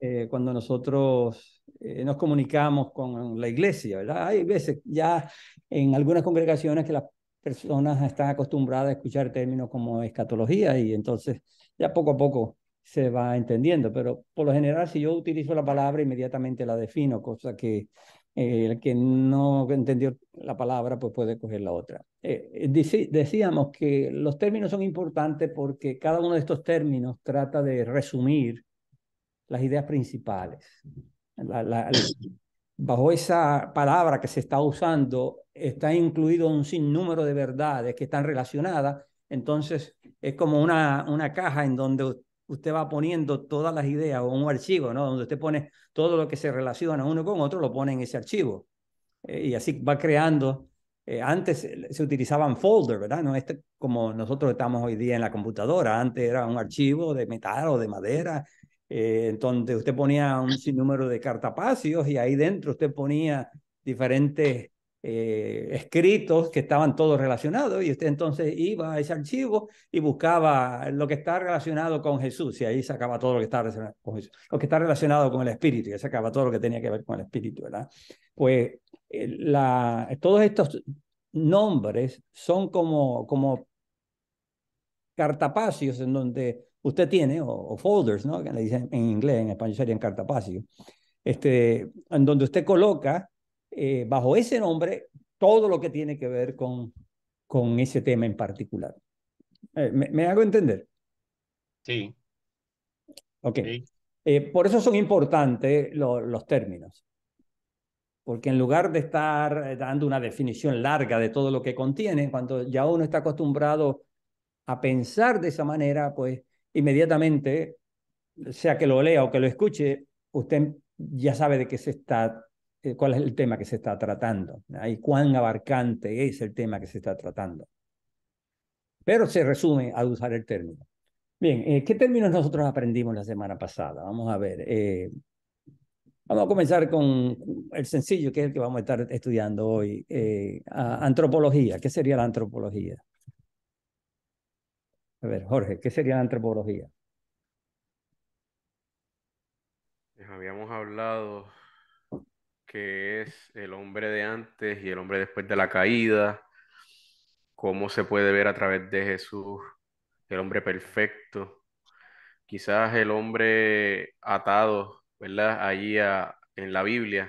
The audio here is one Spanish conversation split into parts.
Eh, cuando nosotros eh, nos comunicamos con la iglesia, ¿verdad? Hay veces ya en algunas congregaciones que las personas están acostumbradas a escuchar términos como escatología y entonces ya poco a poco se va entendiendo, pero por lo general si yo utilizo la palabra inmediatamente la defino, cosa que eh, el que no entendió la palabra pues puede coger la otra. decíamos que los términos son importantes porque cada uno de estos términos trata de resumir las ideas principales. bajo esa palabra que se está usando está incluido un sinnúmero de verdades que están relacionadas, entonces es como una, una caja en donde usted va poniendo todas las ideas o un archivo, ¿no? Donde usted pone todo lo que se relaciona uno con otro, lo pone en ese archivo. Eh, y así va creando. Eh, antes eh, se utilizaban folder, ¿verdad? No este, como nosotros estamos hoy día en la computadora. Antes era un archivo de metal o de madera eh, entonces usted ponía un sinnúmero de cartapacios y ahí dentro usted ponía diferentes eh, escritos que estaban todos relacionados y usted entonces iba a ese archivo y buscaba lo que está relacionado con Jesús y ahí sacaba todo lo que está relacionado con Jesús, lo que está relacionado con el Espíritu y sacaba todo lo que tenía que ver con el Espíritu, ¿verdad? Pues eh, la, todos estos nombres son como, como cartapacios en donde usted tiene, o, folders, ¿no? Que le dicen en inglés, en español serían cartapacio, este, en donde usted coloca eh, bajo ese nombre todo lo que tiene que ver con, con ese tema en particular. Eh, me, hago entender? Sí. Ok. Eh, por eso son importantes los términos. Porque en lugar de estar dando una definición larga de todo lo que contiene, cuando ya uno está acostumbrado a pensar de esa manera, pues inmediatamente, sea que lo lea o que lo escuche, usted ya sabe de qué se está, eh, cuál es el tema que se está tratando y cuán abarcante es el tema que se está tratando. Pero se resume a usar el término. Bien, eh, ¿qué términos nosotros aprendimos la semana pasada? Vamos a ver. Eh, vamos a comenzar con el sencillo, que es el que vamos a estar estudiando hoy, antropología. ¿Qué sería la antropología? A ver, Jorge, ¿qué sería la antropología? Pues, habíamos hablado que es el hombre de antes y el hombre después de la caída, cómo se puede ver a través de Jesús el hombre perfecto, quizás el hombre atado, ¿verdad? Allí en la Biblia,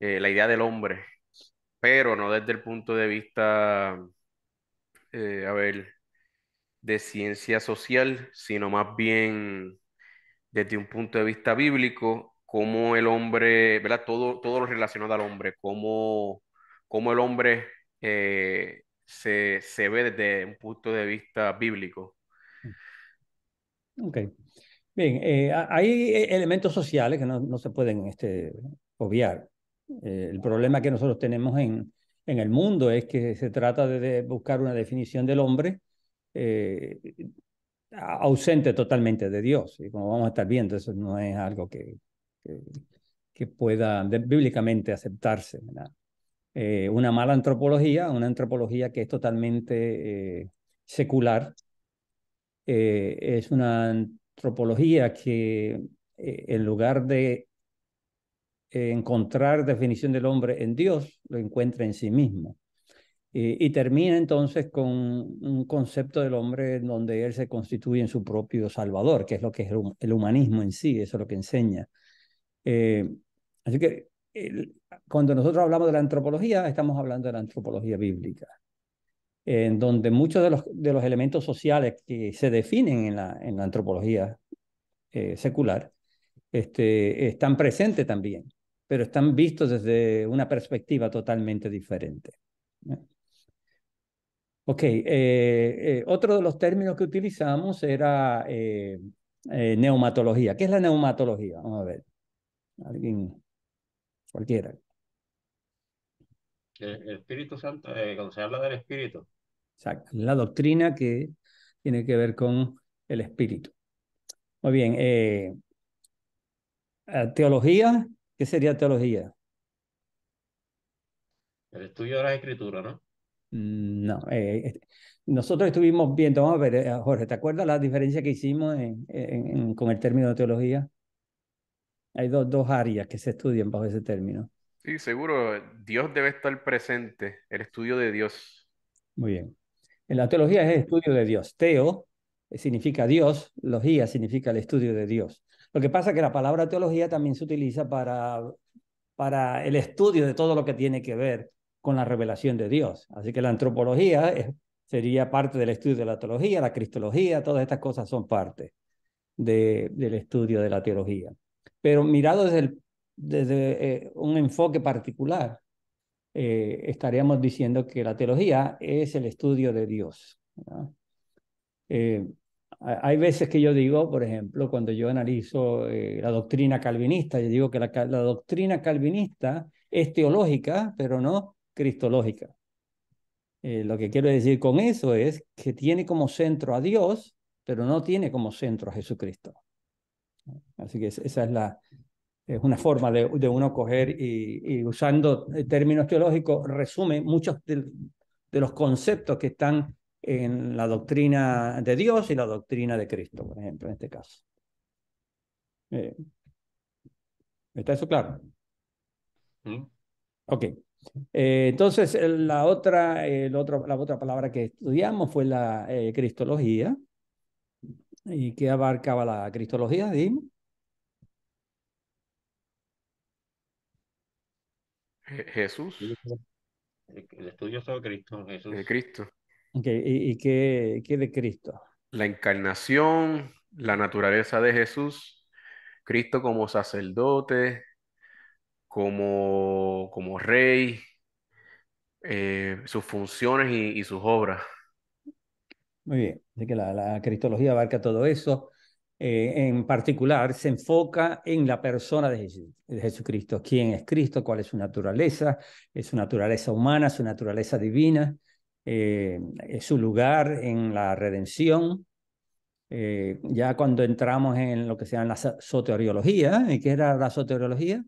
eh, la idea del hombre, pero no desde el punto de vista, eh, a ver, de ciencia social, sino más bien desde un punto de vista bíblico, cómo el hombre, ¿verdad? Todo, todo lo relacionado al hombre, cómo, el hombre eh, se, ve desde un punto de vista bíblico. Ok. Bien, eh, hay eh, elementos sociales que no, se pueden este, obviar. el problema que nosotros tenemos en, en el mundo es que se trata de buscar una definición del hombre eh, ausente totalmente de Dios. Y como vamos a estar viendo, eso no es algo que, que, pueda bíblicamente aceptarse. Eh, una mala antropología, una antropología que es totalmente eh, secular, es una antropología que en lugar de encontrar definición del hombre en Dios, lo encuentra en sí mismo. Eh, y termina entonces con un concepto del hombre donde él se constituye en su propio salvador, que es lo que es el, humanismo en sí, eso es lo que enseña. Eh, así que cuando nosotros hablamos de la antropología, estamos hablando de la antropología bíblica, en donde muchos de los, de los elementos sociales que se definen en la, en la antropología eh, secular este, están presentes también, pero están vistos desde una perspectiva totalmente diferente. ¿no? Ok, eh, eh, otro de los términos que utilizamos era eh, neumatología. ¿Qué es la neumatología? Vamos a ver. Alguien, cualquiera. El, Espíritu Santo, cuando se habla del Espíritu. Exacto, la doctrina que tiene que ver con el Espíritu. Muy bien. teología, ¿qué sería teología? El estudio de la Escritura, ¿no? Mm, no, eh, este, nosotros estuvimos viendo, vamos a ver, eh, Jorge, ¿te acuerdas la diferencia que hicimos con el término de teología? Hay dos, dos áreas que se estudian bajo ese término. Sí, seguro, Dios debe estar presente, el estudio de Dios. Muy bien. En la teología es el estudio de Dios. Teo eh, significa Dios, logía significa el estudio de Dios. Lo que pasa es que la palabra teología también se utiliza para, para el estudio de todo lo que tiene que ver con la revelación de Dios. Así que la antropología sería parte del estudio de la teología, la cristología, todas estas cosas son parte del estudio de la teología. Pero mirado desde, desde eh, un enfoque particular, eh, estaríamos diciendo que la teología es el estudio de Dios. Eh, hay veces que yo digo, por ejemplo, cuando yo analizo la doctrina calvinista, yo digo que la doctrina calvinista es teológica, pero no cristológica. Eh, lo que quiero decir con eso es que tiene como centro a Dios, pero no tiene como centro a Jesucristo. Así que esa es la es una forma de, uno coger y, usando términos teológicos resume muchos de, los conceptos que están en la doctrina de Dios y la doctrina de Cristo, por ejemplo, en este caso. Eh, ¿Está eso claro? Ok. Eh, entonces, la otra, el otro, la otra palabra que estudiamos fue la eh, cristología, y que abarcaba la cristología, Dime. Jesús. El estudio sobre Cristo, De Cristo. Okay. ¿Y, qué, qué de Cristo? La encarnación, la naturaleza de Jesús, Cristo como sacerdote, como, como rey, eh, sus funciones y, sus obras. Muy bien, así que la, la cristología abarca todo eso. Eh, en particular se enfoca en la persona de, de, Jesucristo. ¿Quién es Cristo? ¿Cuál es su naturaleza? ¿Es su naturaleza humana? ¿Su naturaleza divina? Eh, ¿Es su lugar en la redención? ya cuando entramos en lo que se llama la soteriología, ¿y qué era la soteriología?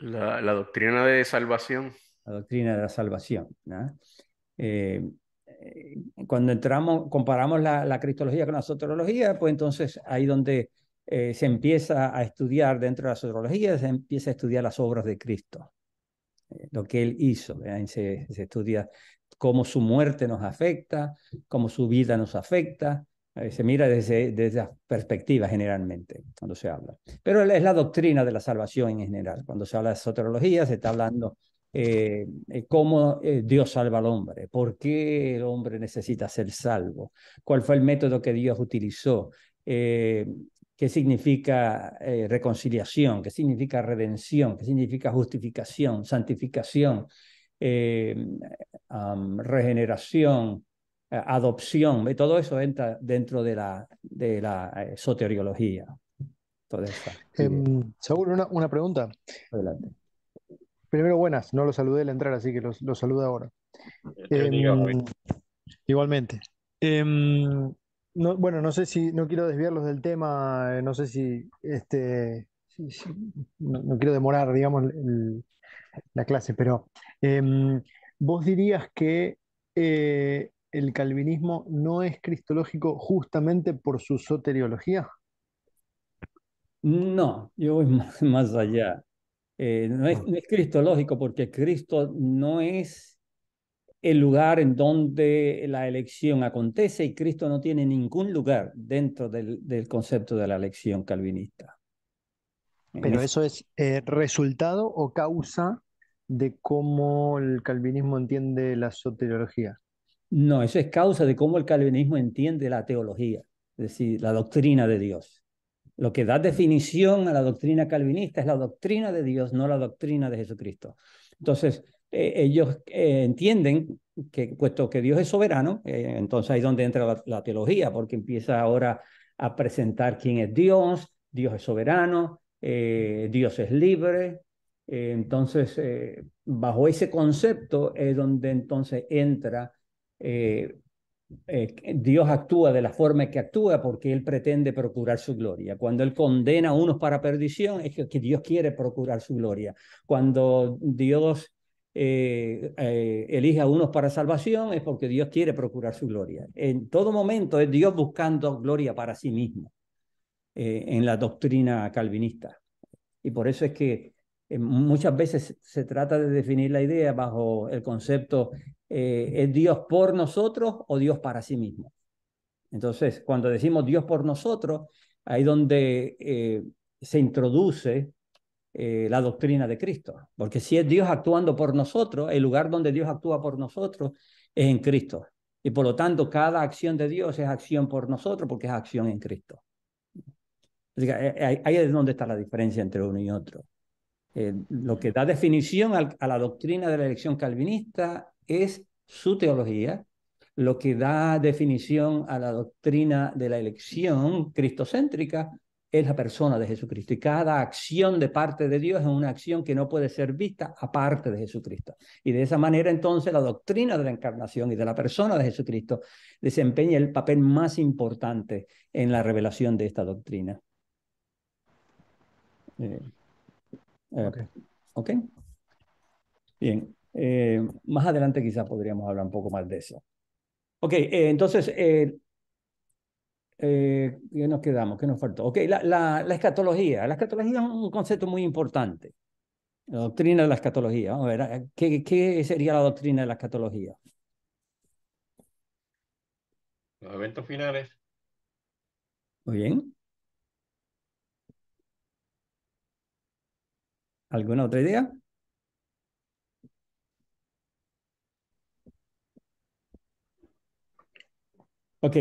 La, doctrina de salvación. La doctrina de la salvación. Eh, eh, cuando entramos, comparamos la, cristología con la soterología, pues entonces ahí donde eh, se empieza a estudiar dentro de la soteriología, se empieza a estudiar las obras de Cristo, lo que él hizo. Se, se, estudia cómo su muerte nos afecta, cómo su vida nos afecta, eh, se mira desde, desde esa perspectiva generalmente cuando se habla. Pero es la doctrina de la salvación en general. Cuando se habla de soterología se está hablando eh, eh cómo eh, Dios salva al hombre, por qué el hombre necesita ser salvo, cuál fue el método que Dios utilizó, qué significa reconciliación, qué significa redención, qué significa justificación, santificación, regeneración. Eh, adopción, y todo eso entra dentro de la, de eh, soteriología. Saúl, em, una, pregunta. Adelante. Primero, buenas, no lo saludé al entrar, así que lo saludo ahora. Em, igualmente. Em, bueno, no sé si, no quiero desviarlos del tema, eh, no sé si, este, no, quiero demorar, digamos, la clase, pero vos dirías que el calvinismo no es cristológico justamente por su soteriología? No, yo voy más, allá. Eh, no, es, cristológico porque Cristo no es el lugar en donde la elección acontece y Cristo no tiene ningún lugar dentro del, concepto de la elección calvinista. Pero eso es eh, resultado o causa de cómo el calvinismo entiende la soteriología. No, eso es causa de cómo el calvinismo entiende la teología, es decir, la doctrina de Dios. Lo que da definición a la doctrina calvinista es la doctrina de Dios, no la doctrina de Jesucristo. Entonces, eh, ellos eh, entienden que, puesto que Dios es soberano, eh, entonces ahí es donde entra la, teología, porque empieza ahora a presentar quién es Dios, Dios es soberano, Dios es libre. entonces, bajo ese concepto es donde entonces entra eh, eh, Dios actúa de la forma en que actúa porque Él pretende procurar su gloria. Cuando Él condena a unos para perdición, es que, Dios quiere procurar su gloria. Cuando Dios eh, elige a unos para salvación, es porque Dios quiere procurar su gloria. En todo momento es Dios buscando gloria para sí mismo en la doctrina calvinista. Y por eso es que muchas veces se trata de definir la idea bajo el concepto eh, ¿es Dios por nosotros o Dios para sí mismo? Entonces, cuando decimos Dios por nosotros, ahí donde eh, se introduce eh, la doctrina de Cristo. Porque si es Dios actuando por nosotros, el lugar donde Dios actúa por nosotros es en Cristo. Y por lo tanto, cada acción de Dios es acción por nosotros porque es acción en Cristo. ahí es donde está la diferencia entre uno y otro. lo que da definición a, a la doctrina de la elección calvinista es su teología lo que da definición a la doctrina de la elección cristocéntrica es la persona de Jesucristo. Y cada acción de parte de Dios es una acción que no puede ser vista aparte de Jesucristo. Y de esa manera entonces la doctrina de la encarnación y de la persona de Jesucristo desempeña el papel más importante en la revelación de esta doctrina. Eh, eh, Bien. Eh, más adelante quizás podríamos hablar un poco más de eso. Ok, eh, entonces, eh, ¿qué nos quedamos? ¿Qué nos faltó? Ok, la, escatología. La escatología es un concepto muy importante. La doctrina de la escatología. Vamos a ver, ¿qué, qué sería la doctrina de la escatología? Los eventos finales. Muy bien. ¿Alguna otra idea? Ok,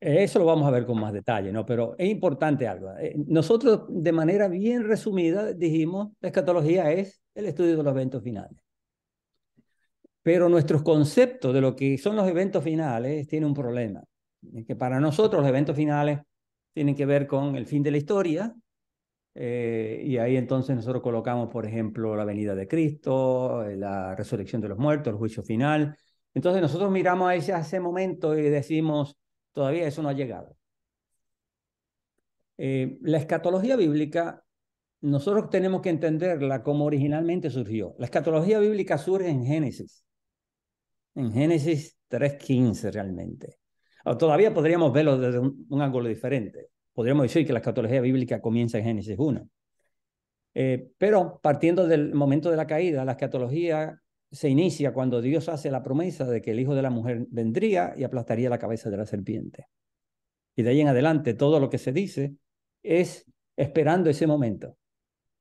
eso lo vamos a ver con más detalle, ¿no? Pero es importante algo. Eh, nosotros, de manera bien resumida, dijimos, la escatología es el estudio de los eventos finales. Pero nuestros conceptos de lo que son los eventos finales tiene un problema. Eh, que para nosotros los eventos finales tienen que ver con el fin de la historia. Eh, y ahí entonces nosotros colocamos, por ejemplo, la venida de Cristo, la resurrección de los muertos, el juicio final, entonces nosotros miramos a ese, momento y decimos, todavía eso no ha llegado. Eh, la escatología bíblica, nosotros tenemos que entenderla como originalmente surgió. La escatología bíblica surge en Génesis, en Génesis 3.15 realmente. O todavía podríamos verlo desde un, ángulo diferente. Podríamos decir que la escatología bíblica comienza en Génesis 1. Eh, pero partiendo del momento de la caída, la escatología se inicia cuando Dios hace la promesa de que el Hijo de la Mujer vendría y aplastaría la cabeza de la serpiente. Y de ahí en adelante todo lo que se dice es esperando ese momento.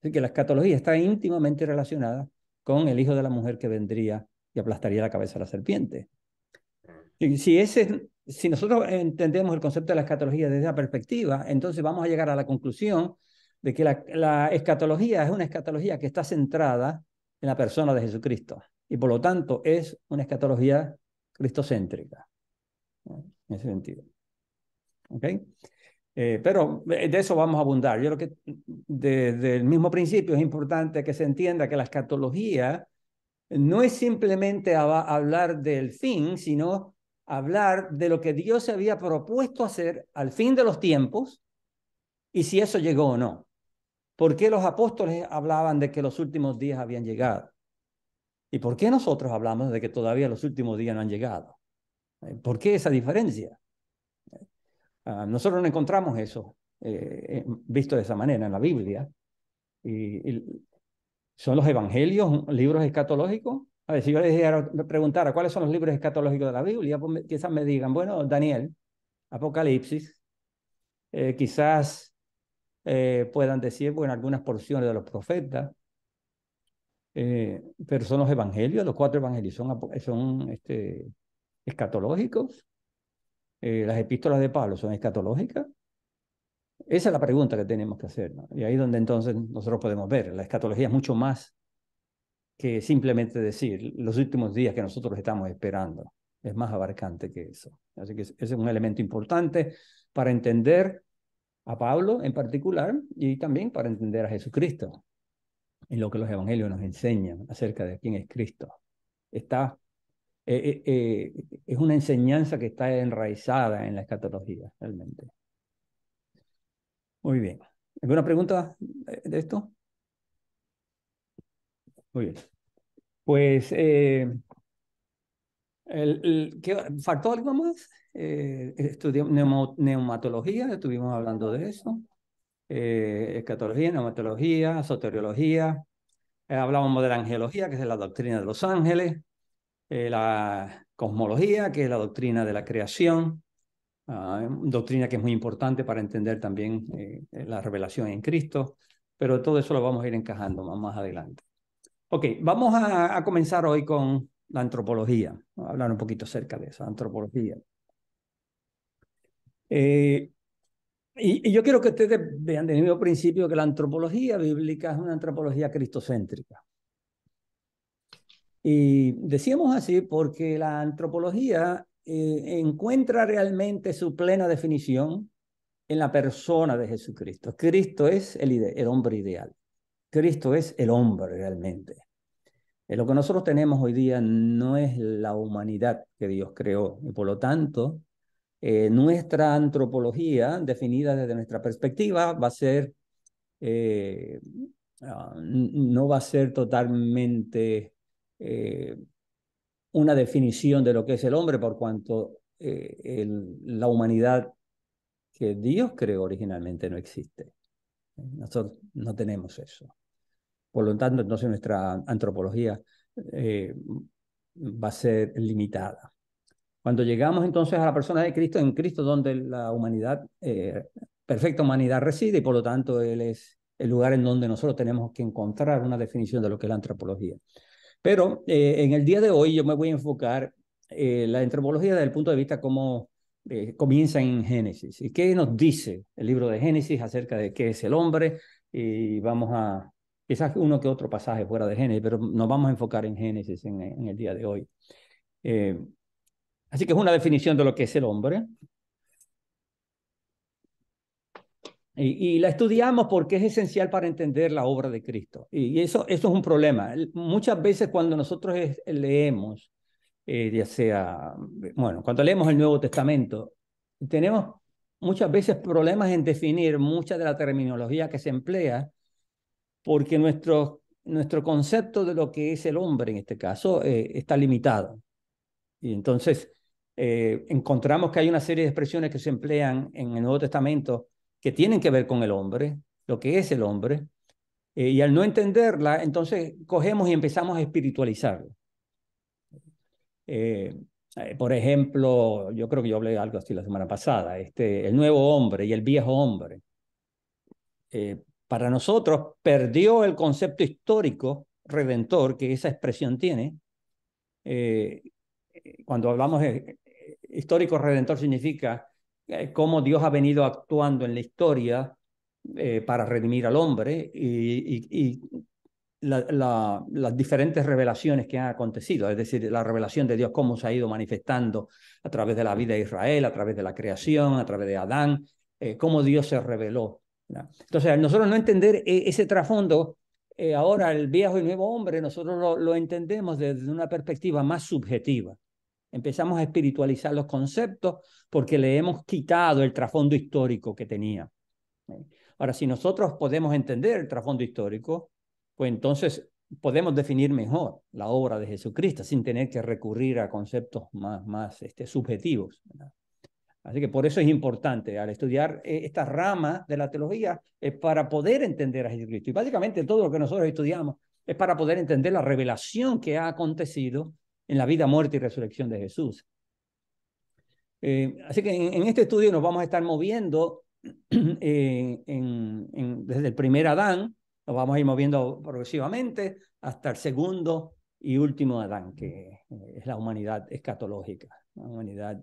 Así que la escatología está íntimamente relacionada con el Hijo de la Mujer que vendría y aplastaría la cabeza de la serpiente. si, ese, si nosotros entendemos el concepto de la escatología desde esa perspectiva, entonces vamos a llegar a la conclusión de que la escatología es una escatología que está centrada en la persona de Jesucristo y por lo tanto es una escatología cristocéntrica, en ese sentido. ¿Ok? Eh, pero eh, de eso vamos a abundar. Yo creo que desde el mismo principio es importante que se entienda que la escatología no es simplemente hablar del fin, sino hablar de lo que Dios se había propuesto hacer al fin de los tiempos y si eso llegó o no. ¿Por qué los apóstoles hablaban de que los últimos días habían llegado? ¿Y por qué nosotros hablamos de que todavía los últimos días no han llegado? Eh, ¿Por qué esa diferencia? Ah, nosotros no encontramos eso eh, eh, visto de esa manera en la Biblia. Y, ¿Son los evangelios libros escatológicos? A ver, si yo les preguntara cuáles son los libros escatológicos de la Biblia, pues quizás me digan, bueno, Daniel, Apocalipsis, quizás puedan decir, bueno, algunas porciones de los profetas, eh, pero son los evangelios, los cuatro evangelios son, este, escatológicos, eh, las epístolas de Pablo son escatológicas. Esa es la pregunta que tenemos que hacer, y ahí es donde entonces nosotros podemos ver, la escatología es mucho más que simplemente decir los últimos días que nosotros estamos esperando, es más abarcante que eso. Así que ese es un elemento importante para entender a Pablo en particular y también para entender a Jesucristo, en lo que los evangelios nos enseñan acerca de quién es Cristo. Está, eh, eh, eh, es una enseñanza que está enraizada en la escatología, realmente. Muy bien. ¿Alguna pregunta de esto? Muy bien. Pues, ¿qué, ¿faltó algo más? estudiamos neumatología, estuvimos hablando de eso. Eh, escatología, neumatología, soteriología. Eh, hablábamos de la angelología, que es la doctrina de los ángeles, eh, la cosmología, que es la doctrina de la creación, ah, doctrina que es muy importante para entender también la revelación en Cristo, pero todo eso lo vamos a ir encajando más, adelante. Ok, vamos a, comenzar hoy con la antropología, a hablar un poquito acerca de esa antropología. Eh, y, yo quiero que ustedes vean desde el principio que la antropología bíblica es una antropología cristocéntrica. Y decíamos así porque la antropología eh, encuentra realmente su plena definición en la persona de Jesucristo. Cristo es el, hombre ideal. Cristo es el hombre realmente. Eh, lo que nosotros tenemos hoy día no es la humanidad que Dios creó y por lo tanto eh, nuestra antropología, definida desde nuestra perspectiva, va a ser, eh, ah, no va a ser totalmente eh, una definición de lo que es el hombre, por cuanto la humanidad que Dios creó originalmente no existe. Nosotros no tenemos eso. Por lo tanto, entonces nuestra antropología va a ser limitada. Cuando llegamos entonces a la persona de Cristo, en Cristo donde la humanidad, eh, perfecta humanidad reside y por lo tanto Él es el lugar en donde nosotros tenemos que encontrar una definición de lo que es la antropología. Pero eh, en el día de hoy yo me voy a enfocar eh, la antropología desde el punto de vista cómo eh, comienza en Génesis y qué nos dice el libro de Génesis acerca de qué es el hombre y vamos a quizás uno que otro pasaje fuera de Génesis, pero nos vamos a enfocar en Génesis en, en el día de hoy. Así que es una definición de lo que es el hombre. Y, la estudiamos porque es esencial para entender la obra de Cristo. Y, eso, eso es un problema. Muchas veces cuando nosotros leemos, eh, ya sea, bueno, cuando leemos el Nuevo Testamento, tenemos muchas veces problemas en definir mucha de la terminología que se emplea, porque nuestro, nuestro concepto de lo que es el hombre en este caso eh, está limitado. Y entonces eh, encontramos que hay una serie de expresiones que se emplean en el Nuevo Testamento que tienen que ver con el hombre, lo que es el hombre, eh, y al no entenderla, entonces cogemos y empezamos a espiritualizarlo. Eh, por ejemplo, yo creo que yo hablé algo así la semana pasada, este, el nuevo hombre y el viejo hombre. para nosotros perdió el concepto histórico redentor que esa expresión tiene, cuando hablamos de eh, histórico redentor significa eh, cómo Dios ha venido actuando en la historia eh, para redimir al hombre y, la, las diferentes revelaciones que han acontecido, es decir, la revelación de Dios, cómo se ha ido manifestando a través de la vida de Israel, a través de la creación, a través de Adán, cómo Dios se reveló. Entonces, nosotros no entender ese trasfondo, ahora el viejo y nuevo hombre, nosotros lo entendemos desde una perspectiva más subjetiva empezamos a espiritualizar los conceptos porque le hemos quitado el trasfondo histórico que tenía. Ahora, si nosotros podemos entender el trasfondo histórico, pues entonces podemos definir mejor la obra de Jesucristo sin tener que recurrir a conceptos más, más este, subjetivos. Así que por eso es importante, al estudiar eh, esta rama de la teología, es para poder entender a Jesucristo. Y básicamente todo lo que nosotros estudiamos es para poder entender la revelación que ha acontecido en la vida, muerte y resurrección de Jesús. Eh, así que en, este estudio nos vamos a estar moviendo eh, desde el primer Adán, nos vamos a ir moviendo progresivamente hasta el segundo y último Adán, que es la humanidad escatológica, la humanidad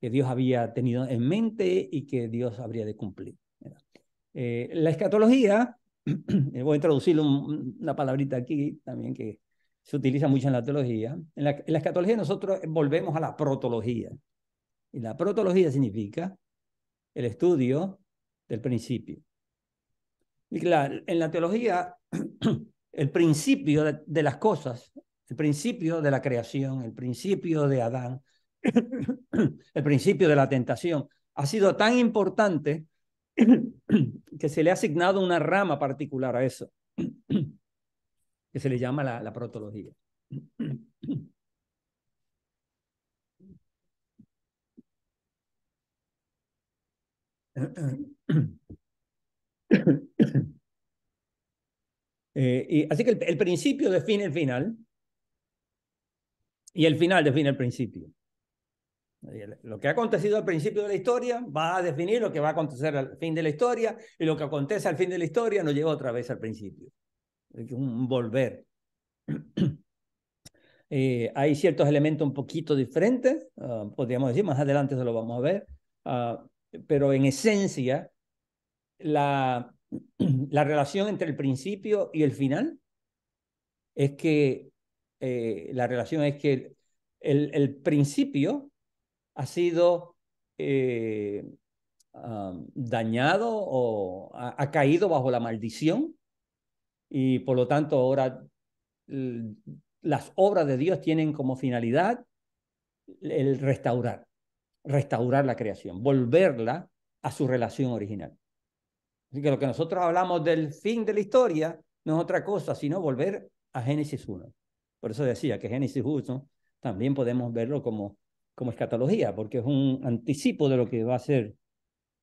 que Dios había tenido en mente y que Dios habría de cumplir. Eh, la escatología, voy a introducir una palabrita aquí también que se utiliza mucho en la teología. En la, en la escatología nosotros volvemos a la protología. Y la protología significa el estudio del principio. Y en la teología, el principio de, de las cosas, el principio de la creación, el principio de Adán, el principio de la tentación, ha sido tan importante que se le ha asignado una rama particular a eso que se le llama la, protología. Eh, y, así que el, el, principio define el final y el final define el principio. Eh, lo que ha acontecido al principio de la historia va a definir lo que va a acontecer al fin de la historia y lo que acontece al fin de la historia nos lleva otra vez al principio. Eh, un volver. Eh, hay ciertos elementos un poquito diferentes, ah, podríamos decir, más adelante se lo vamos a ver, ah, pero en esencia, la, la relación entre el principio y el final es que eh, la relación es que el, el principio ha sido ah, dañado o ha, caído bajo la maldición y por lo tanto, ahora las obras de Dios tienen como finalidad el restaurar, restaurar la creación, volverla a su relación original. Así que lo que nosotros hablamos del fin de la historia no es otra cosa, sino volver a Génesis 1. Por eso decía que Génesis 1 también podemos verlo como, como escatología, porque es un anticipo de lo que va a ser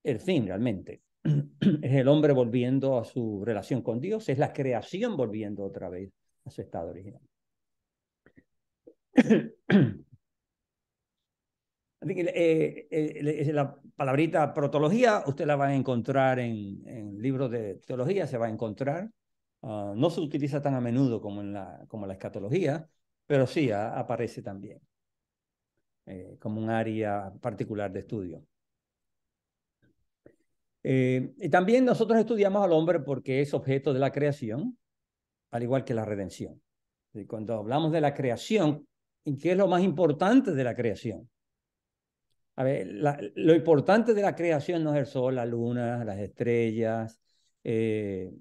el fin realmente. es el hombre volviendo a su relación con Dios, es la creación volviendo otra vez a su estado original. Eh, eh, eh, la palabrita protología usted la va a encontrar en, libros de teología, se va a encontrar. Ah, no se utiliza tan a menudo como en la, como la escatología, pero sí ah, aparece también como un área particular de estudio. Eh, y también nosotros estudiamos al hombre porque es objeto de la creación, al igual que la redención. Y cuando hablamos de la creación, ¿en qué es lo más importante de la creación? A ver, lo importante de la creación no es el sol, la luna, las estrellas, eh,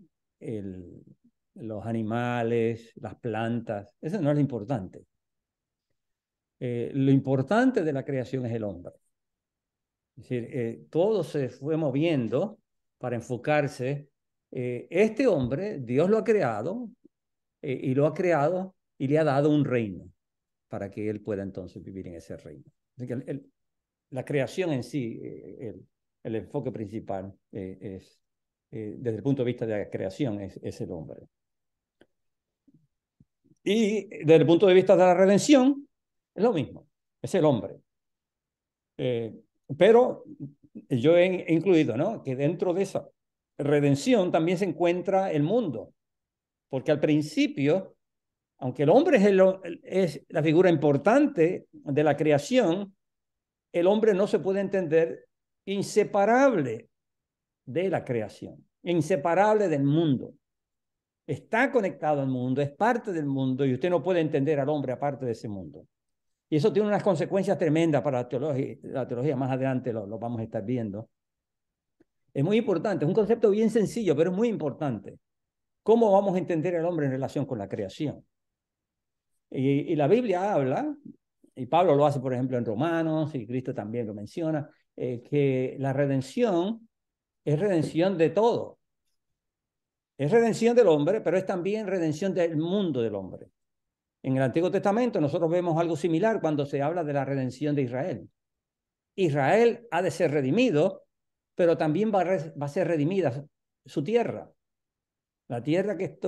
los animales, las plantas. Eso no es lo importante. Eh, lo importante de la creación es el hombre. Es decir, eh, todo se fue moviendo para enfocarse. Eh, este hombre, Dios lo ha creado eh, y lo ha creado y le ha dado un reino para que él pueda entonces vivir en ese reino. la creación en sí, el, enfoque principal es, desde el punto de vista de la creación, es, el hombre. Y desde el punto de vista de la redención, es lo mismo, es el hombre. Pero yo he incluido, ¿no? Que dentro de esa redención también se encuentra el mundo, porque al principio, aunque el hombre es, es la figura importante de la creación, el hombre no se puede entender inseparable de la creación, inseparable del mundo. Está conectado al mundo, es parte del mundo y usted no puede entender al hombre aparte de ese mundo. Y eso tiene unas consecuencias tremendas para la teología, la teología más adelante lo, vamos a estar viendo. Es muy importante, es un concepto bien sencillo, pero es muy importante. ¿Cómo vamos a entender al hombre en relación con la creación? Y, la Biblia habla, y Pablo lo hace, por ejemplo, en Romanos, y Cristo también lo menciona, eh, que la redención es redención de todo. Es redención del hombre, pero es también redención del mundo del hombre. En el Antiguo Testamento nosotros vemos algo similar cuando se habla de la redención de Israel. Israel ha de ser redimido, pero también va a, ser redimida su tierra. La tierra que,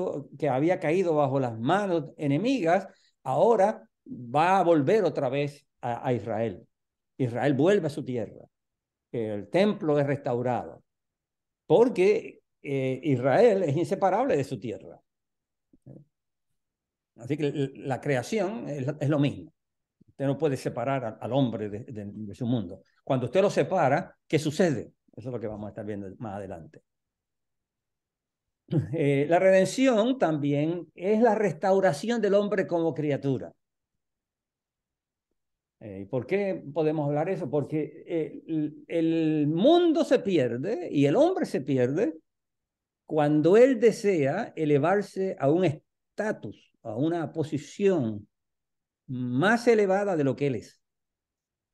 había caído bajo las manos enemigas, ahora va a volver otra vez a, Israel. Israel vuelve a su tierra. El templo es restaurado. Porque eh, Israel es inseparable de su tierra. Así que la creación es, lo mismo. Usted no puede separar al, hombre de, su mundo. Cuando usted lo separa, ¿qué sucede? Eso es lo que vamos a estar viendo más adelante. Eh, la redención también es la restauración del hombre como criatura. Eh, ¿Y ¿Por qué podemos hablar eso? Porque eh, el mundo se pierde y el hombre se pierde cuando él desea elevarse a un estatus a una posición más elevada de lo que Él es.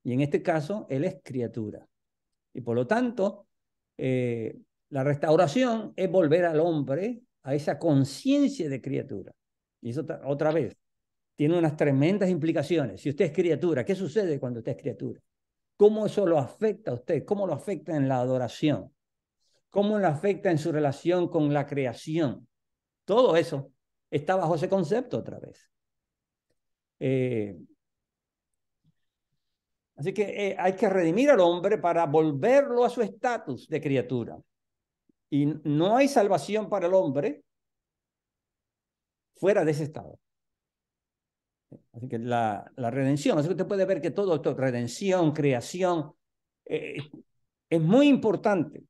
Y en este caso, Él es criatura. Y por lo tanto, eh, la restauración es volver al hombre a esa conciencia de criatura. Y eso otra vez tiene unas tremendas implicaciones. Si usted es criatura, ¿qué sucede cuando usted es criatura? ¿Cómo eso lo afecta a usted? ¿Cómo lo afecta en la adoración? ¿Cómo lo afecta en su relación con la creación? Todo eso está bajo ese concepto otra vez. Eh, así que eh, hay que redimir al hombre para volverlo a su estatus de criatura. Y no hay salvación para el hombre fuera de ese estado. Así que la, la redención, así que usted puede ver que todo esto, redención, creación, eh, es muy importante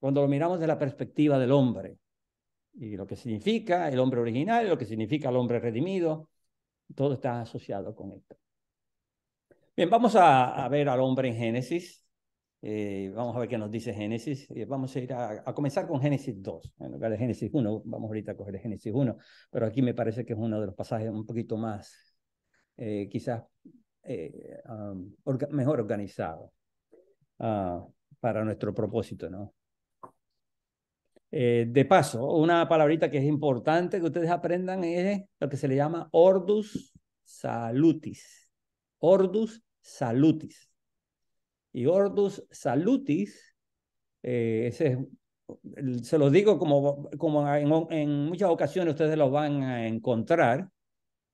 cuando lo miramos de la perspectiva del hombre y lo que significa el hombre original, lo que significa el hombre redimido, todo está asociado con esto. Bien, vamos a, ver al hombre en Génesis. Eh, vamos a ver qué nos dice Génesis. y eh, vamos a ir a, comenzar con Génesis 2, en lugar de Génesis 1. Vamos ahorita a coger Génesis 1, pero aquí me parece que es uno de los pasajes un poquito más, eh, quizás, um, mejor organizado ah, para nuestro propósito, ¿no? Eh, de paso, una palabrita que es importante que ustedes aprendan es lo que se le llama ordus salutis. Ordus salutis. Y ordus salutis, eh, ese se lo digo como, como en, muchas ocasiones ustedes lo van a encontrar,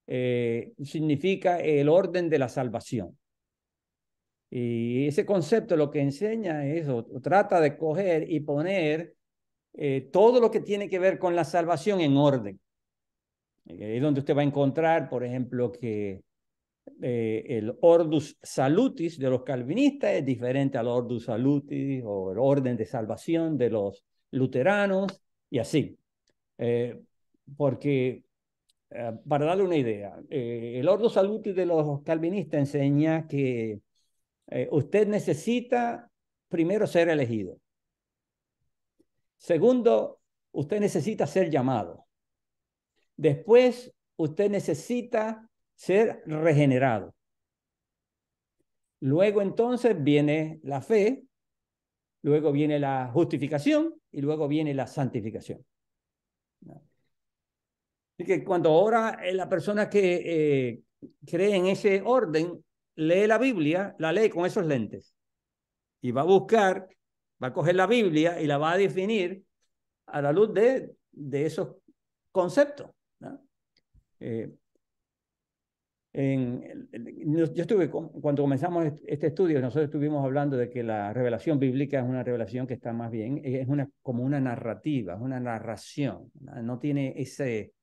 eh, significa el orden de la salvación. Y ese concepto lo que enseña es, o trata de coger y poner eh, todo lo que tiene que ver con la salvación en orden. Eh, es donde usted va a encontrar, por ejemplo, que eh, el ordus salutis de los calvinistas es diferente al ordus salutis o el orden de salvación de los luteranos y así. porque, para darle una idea, el ordus salutis de los calvinistas enseña que usted necesita primero ser elegido. Segundo, usted necesita ser llamado. Después, usted necesita ser regenerado. Luego entonces viene la fe, luego viene la justificación y luego viene la santificación. Así que cuando ahora eh, la persona que eh, cree en ese orden lee la Biblia, la lee con esos lentes y va a buscar Va a coger la Biblia y la va a definir a la luz de, de esos conceptos. Eh, en, yo estuve, cuando comenzamos este estudio, nosotros estuvimos hablando de que la revelación bíblica es una revelación que está más bien, es una, como una narrativa, es una narración, no, tiene ese,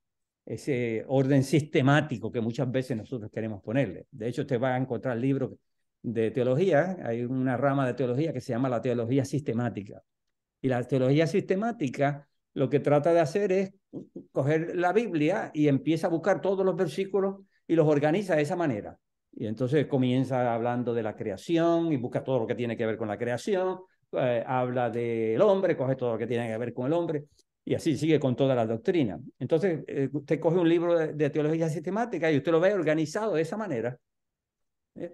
ese orden sistemático que muchas veces nosotros queremos ponerle. De hecho, te va a encontrar libros de teología, hay una rama de teología que se llama la teología sistemática. Y la teología sistemática lo que trata de hacer es coger la Biblia y empieza a buscar todos los versículos y los organiza de esa manera. Y entonces comienza hablando de la creación y busca todo lo que tiene que ver con la creación, eh, habla del hombre, coge todo lo que tiene que ver con el hombre y así sigue con toda la doctrina. Entonces eh, usted coge un libro de, teología sistemática y usted lo ve organizado de esa manera. ¿eh?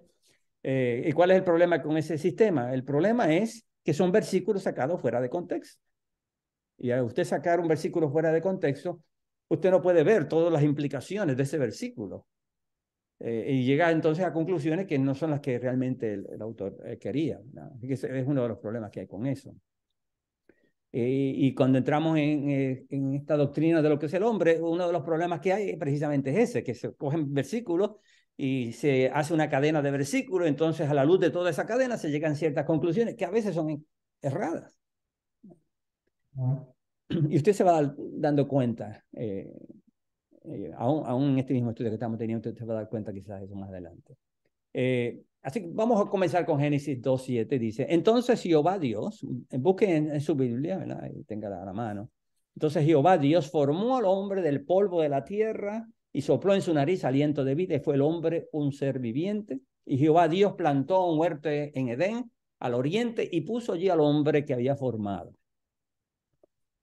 Eh, ¿Y cuál es el problema con ese sistema? El problema es que son versículos sacados fuera de contexto. Y a usted sacar un versículo fuera de contexto, usted no puede ver todas las implicaciones de ese versículo. Eh, y llega entonces a conclusiones que no son las que realmente el, autor eh, quería. Que es uno de los problemas que hay con eso. y cuando entramos en, en, esta doctrina de lo que es el hombre, uno de los problemas que hay precisamente es ese, que se cogen versículos y se hace una cadena de versículos, entonces a la luz de toda esa cadena se llegan ciertas conclusiones que a veces son erradas. Y usted se va dando cuenta, eh, eh, aún, aún, en este mismo estudio que estamos teniendo, usted se va a dar cuenta quizás eso más adelante. Eh, así que vamos a comenzar con Génesis 2.7, dice, entonces Jehová Dios, busquen en, en su Biblia, ¿verdad? a la mano. Entonces Jehová Dios formó al hombre del polvo de la tierra y sopló en su nariz aliento de vida y fue el hombre un ser viviente. Y Jehová Dios plantó un huerto en Edén, al oriente, y puso allí al hombre que había formado.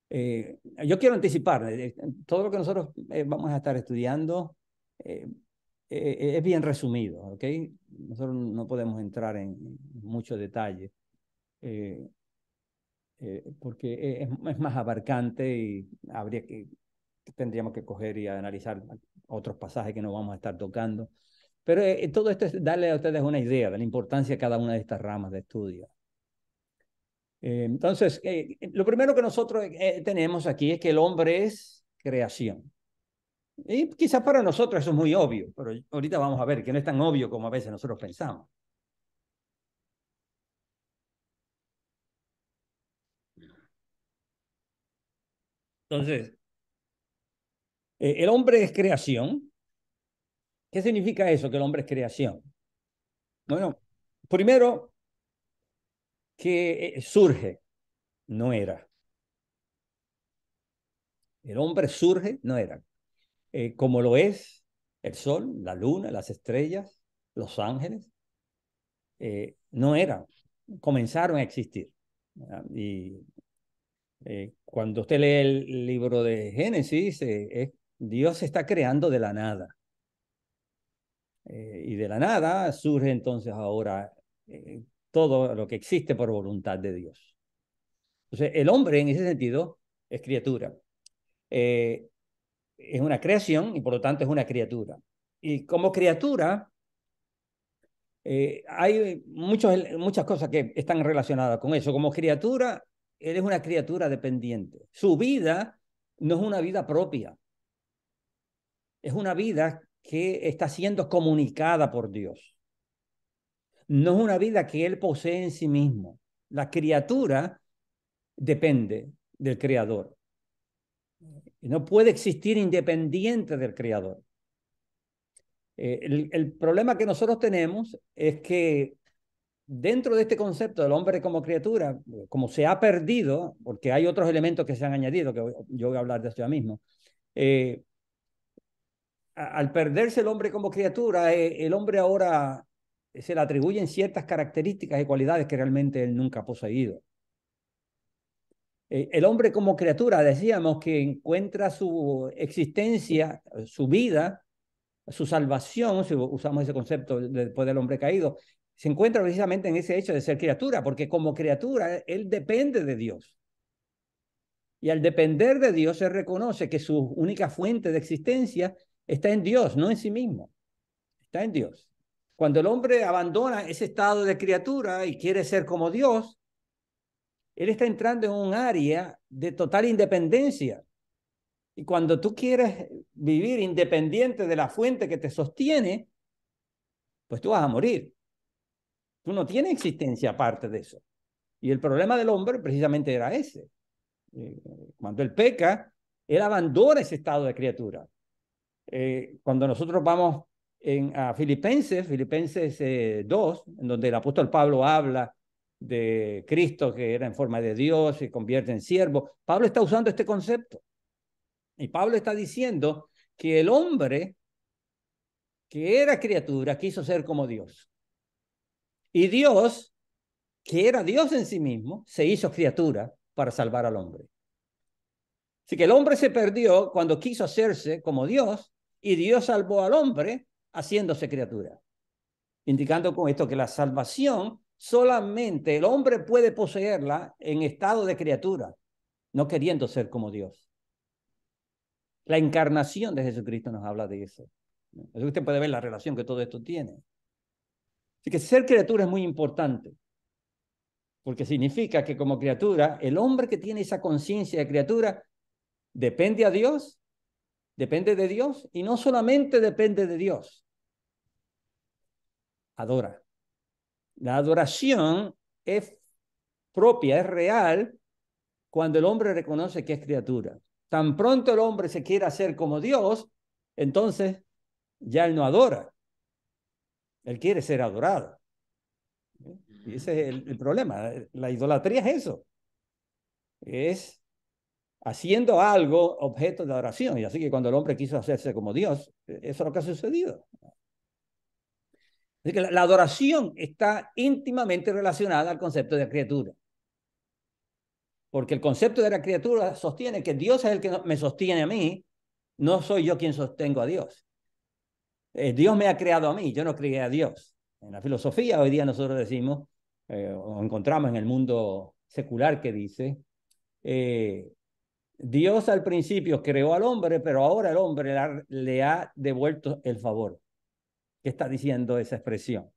Eh, yo quiero anticipar, eh, eh, todo lo que nosotros vamos a estar estudiando es bien resumido, ¿ok? Nosotros no podemos entrar en mucho detalle. porque es, más abarcante y habría que, tendríamos que coger y analizar otros pasajes que no vamos a estar tocando. Pero eh, eh, todo esto es darle a ustedes una idea de la importancia de cada una de estas ramas de estudio. Eh, entonces, lo primero que nosotros tenemos aquí es que el hombre es creación. Y quizás para nosotros eso es muy obvio, pero ahorita vamos a ver que no es tan obvio como a veces nosotros pensamos. Entonces, eh, el hombre es creación. ¿Qué significa eso, que el hombre es creación? Bueno, primero, que eh, surge, no era. El hombre surge, no era. Eh, como lo es el sol, la luna, las estrellas, los ángeles, no eran, comenzaron a existir. Y cuando usted lee el libro de Génesis, es Dios está creando de la nada. Eh, y de la nada surge entonces ahora eh, todo lo que existe por voluntad de Dios. Entonces, el hombre en ese sentido es criatura. Eh, es una creación y por lo tanto es una criatura. Y como criatura, hay muchas cosas que están relacionadas con eso. Como criatura, él es una criatura dependiente. Su vida no es una vida propia es una vida que está siendo comunicada por Dios. No es una vida que Él posee en sí mismo. La criatura depende del Creador. No puede existir independiente del Creador. Eh, el, problema que nosotros tenemos es que dentro de este concepto del hombre como criatura, como se ha perdido, porque hay otros elementos que se han añadido, que yo voy a hablar de esto ya mismo, eh, al perderse el hombre como criatura, eh, el hombre ahora eh, se le atribuyen ciertas características y cualidades que realmente él nunca ha poseído. Eh, el hombre como criatura, decíamos que encuentra su existencia, su vida, su salvación, si usamos ese concepto después del hombre caído, se encuentra precisamente en ese hecho de ser criatura, porque como criatura él depende de Dios. Y al depender de Dios, se reconoce que su única fuente de existencia está en Dios, no en sí mismo. Está en Dios. Cuando el hombre abandona ese estado de criatura y quiere ser como Dios, él está entrando en un área de total independencia. Y cuando tú quieres vivir independiente de la fuente que te sostiene, pues tú vas a morir. Tú no tienes existencia aparte de eso. Y el problema del hombre precisamente era ese. Eh, cuando él peca, él abandona ese estado de criatura eh, cuando nosotros vamos a Filipenses, Filipenses 2, eh, en donde el apóstol Pablo habla de Cristo que era en forma de Dios, se convierte en siervo, Pablo está usando este concepto. Y Pablo está diciendo que el hombre que era criatura quiso ser como Dios. Y Dios, que era Dios en sí mismo, se hizo criatura para salvar al hombre. Así que el hombre se perdió cuando quiso hacerse como Dios y Dios salvó al hombre haciéndose criatura, indicando con esto que la salvación solamente el hombre puede poseerla en estado de criatura, no queriendo ser como Dios. La encarnación de Jesucristo nos habla de eso. Usted puede ver la relación que todo esto tiene. Así que ser criatura es muy importante, porque significa que como criatura, el hombre que tiene esa conciencia de criatura depende a Dios Depende de Dios y no solamente depende de Dios. Adora. La adoración es propia, es real, cuando el hombre reconoce que es criatura. Tan pronto el hombre se quiere hacer como Dios, entonces ya él no adora. Él quiere ser adorado. Y ese es el, el problema. La idolatría es eso. Es haciendo algo objeto de adoración. Y así que cuando el hombre quiso hacerse como Dios, eh, eso es lo que ha sucedido. Así que la, adoración está íntimamente relacionada al concepto de criatura. Porque el concepto de la criatura sostiene que Dios es el que me sostiene a mí, no soy yo quien sostengo a Dios. Eh, Dios me ha creado a mí, yo no creé a Dios. En la filosofía hoy día nosotros decimos, eh, o encontramos en el mundo secular que dice, Dios al principio creó al hombre, pero ahora el hombre le ha, devuelto el favor. ¿Qué está diciendo esa expresión?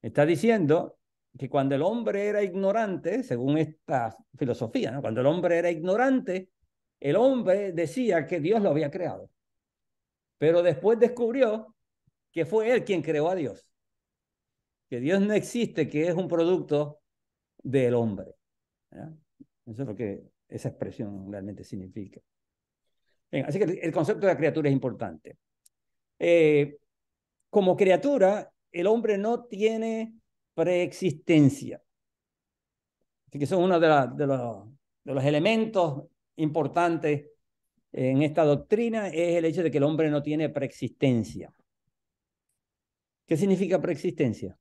Está diciendo que cuando el hombre era ignorante, según esta filosofía, cuando el hombre era ignorante, el hombre decía que Dios lo había creado. Pero después descubrió que fue él quien creó a Dios. Que Dios no existe, que es un producto del hombre. Eso es lo que esa expresión realmente significa. así que el concepto de la criatura es importante. Eh, como criatura, el hombre no tiene preexistencia. Así que son uno de, los, de los elementos importantes en esta doctrina, es el hecho de que el hombre no tiene preexistencia. ¿Qué significa preexistencia?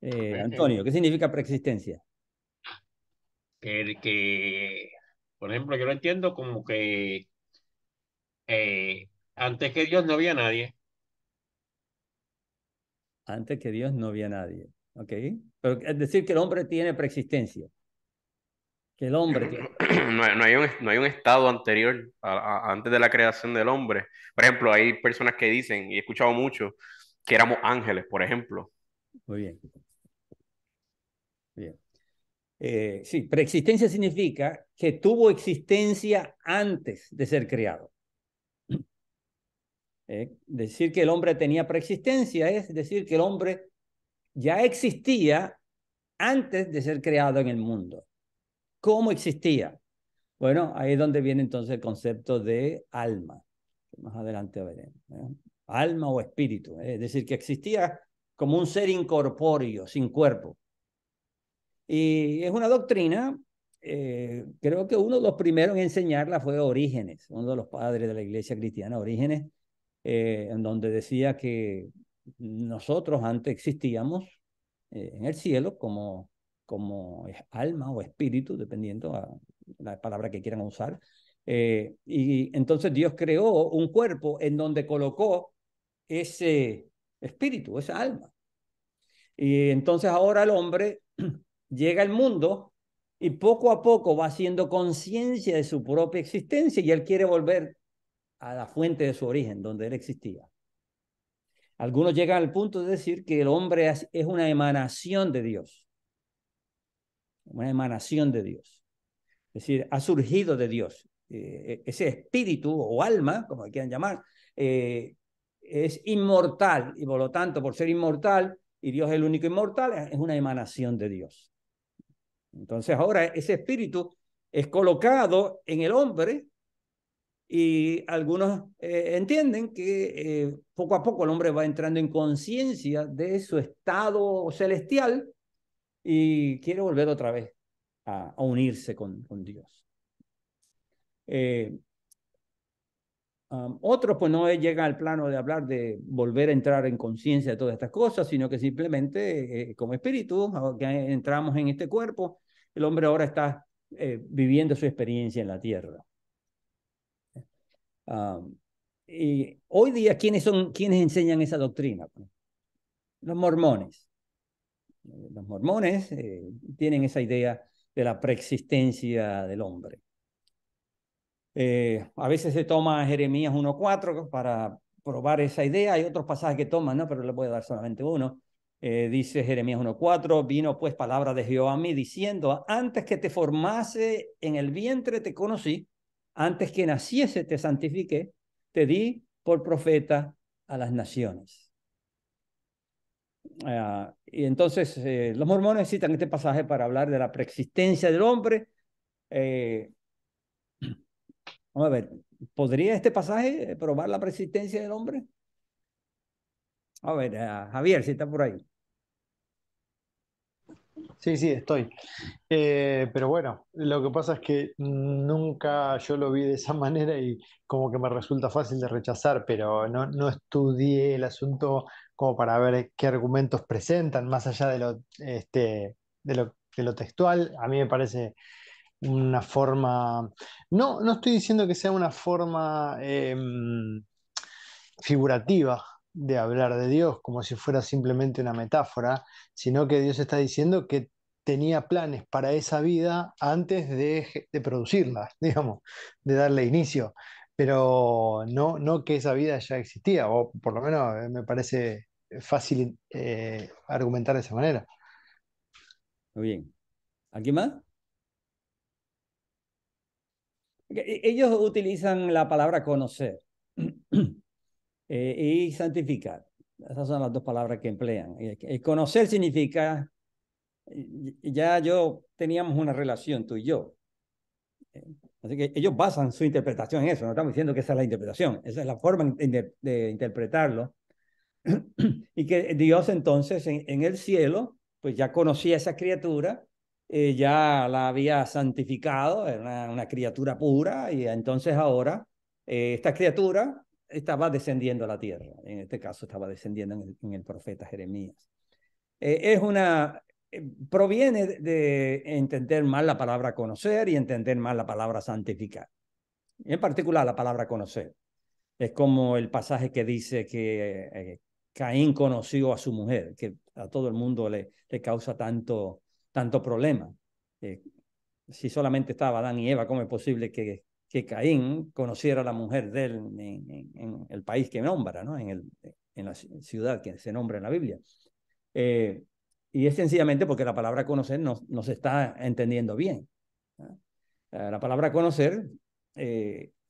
Eh, Antonio, ¿qué significa preexistencia? Que, por ejemplo, yo lo entiendo como que eh, antes que Dios no había nadie. Antes que Dios no había nadie. ¿Ok? Pero es decir, que el hombre tiene preexistencia. Que el hombre tiene. No, hay, un, estado anterior, antes de la creación del hombre. Por ejemplo, hay personas que dicen, y he escuchado mucho, que éramos ángeles, por ejemplo. Muy bien. Eh, sí, preexistencia significa que tuvo existencia antes de ser creado. Eh, decir que el hombre tenía preexistencia es decir que el hombre ya existía antes de ser creado en el mundo. ¿Cómo existía? Bueno, ahí es donde viene entonces el concepto de alma, más adelante veremos. Alma o espíritu, es decir, que existía como un ser incorpóreo, sin cuerpo. Y es una doctrina, eh, creo que uno de los primeros en enseñarla fue Orígenes, uno de los padres de la iglesia cristiana, Orígenes, eh, en donde decía que nosotros antes existíamos eh, en el cielo como, como alma o espíritu, dependiendo a la palabra que quieran usar. y entonces Dios creó un cuerpo en donde colocó ese espíritu, esa alma. Y entonces ahora el hombre llega al mundo y poco a poco va haciendo conciencia de su propia existencia y él quiere volver a la fuente de su origen, donde él existía. Algunos llegan al punto de decir que el hombre es una emanación de Dios, una emanación de Dios. Es decir, ha surgido de Dios. Eh, ese espíritu o alma, como quieran llamar, eh, es inmortal y por lo tanto, por ser inmortal, y Dios es el único inmortal, es una emanación de Dios. Entonces ahora ese espíritu es colocado en el hombre y algunos eh, entienden que eh, poco a poco el hombre va entrando en conciencia de su estado celestial y quiere volver otra vez a, unirse con, con Dios. Eh, otros pues no llegan al plano de hablar de volver a entrar en conciencia de todas estas cosas, sino que simplemente eh, como espíritu, que ah, entramos en este cuerpo, el hombre ahora está eh, viviendo su experiencia en la tierra. y hoy día, ¿quiénes son enseñan esa doctrina? Los mormones. Los mormones eh, tienen esa idea de la preexistencia del hombre. Eh, a veces se toma Jeremías 1.4 para probar esa idea. Hay otros pasajes que toman, ¿no? pero le voy a dar solamente uno. Eh, dice Jeremías 1.4, vino pues palabra de Jehová a mí diciendo, antes que te formase en el vientre te conocí, antes que naciese te santifiqué, te di por profeta a las naciones. Ah, y entonces eh, los mormones citan este pasaje para hablar de la preexistencia del hombre a ver, ¿podría este pasaje probar la persistencia del hombre? A ver, Javier, si está por ahí. Sí, sí, estoy. Eh, pero bueno, lo que pasa es que nunca yo lo vi de esa manera y como que me resulta fácil de rechazar, pero no, no estudié el asunto como para ver qué argumentos presentan, más allá de lo, este, de lo textual. A mí me parece una forma, no, no estoy diciendo que sea una forma em, figurativa de hablar de Dios, como si fuera simplemente una metáfora, sino que Dios está diciendo que tenía planes para esa vida antes de, producirla, digamos, de darle inicio, pero no, no que esa vida ya existía, o por lo menos eh, me parece fácil eh, argumentar de esa manera. Muy bien. ¿Alguien más? E, ellos utilizan la palabra conocer eh, y santificar. Esas son las dos palabras que emplean. Eh, conocer significa, ya yo teníamos una relación tú y yo. Eh, así que ellos basan su interpretación en eso, no estamos diciendo que esa es la interpretación, esa es la forma de, interpretarlo. Y que Dios entonces en, en, el cielo, pues ya conocía a esa criatura eh, ya la había santificado, era una, criatura pura, y entonces ahora eh, esta criatura estaba descendiendo a la tierra. En este caso estaba descendiendo en el, profeta Jeremías. Eh, es una, proviene de entender más la palabra conocer y entender más la palabra santificar. En particular la palabra conocer. Es como el pasaje que dice que Caín conoció a su mujer, que a todo el mundo le, le causa tanto tanto problema. Eh, si solamente estaba Adán y Eva, ¿cómo es posible que, que Caín conociera a la mujer de él en, el país que nombra, ¿no? en, el, en la ciudad que se nombra en la Biblia? Eh, y es sencillamente porque la palabra conocer no, no se está entendiendo bien. Eh, la palabra conocer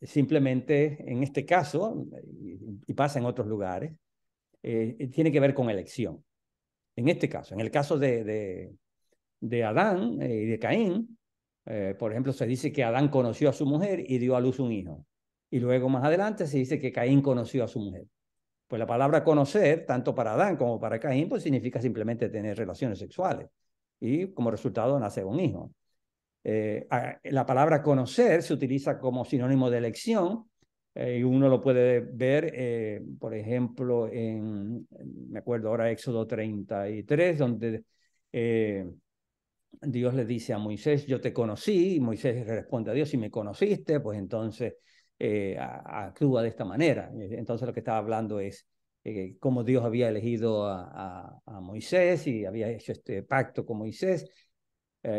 simplemente en este caso, y, pasa en otros lugares, tiene que ver con elección. En este caso, en el caso de, de Adán eh, y de Caín. Eh, por ejemplo, se dice que Adán conoció a su mujer y dio a luz un hijo. Y luego más adelante se dice que Caín conoció a su mujer. Pues la palabra conocer, tanto para Adán como para Caín, pues significa simplemente tener relaciones sexuales. Y como resultado nace un hijo. Eh, la palabra conocer se utiliza como sinónimo de elección y uno lo puede ver, por ejemplo, en, me acuerdo ahora, Éxodo 33, donde Dios le dice a Moisés, yo te conocí, y Moisés responde a Dios, si me conociste, pues entonces eh, actúa de esta manera. Eh, entonces lo que estaba hablando es eh, cómo Dios había elegido a, Moisés y había hecho este pacto con Moisés.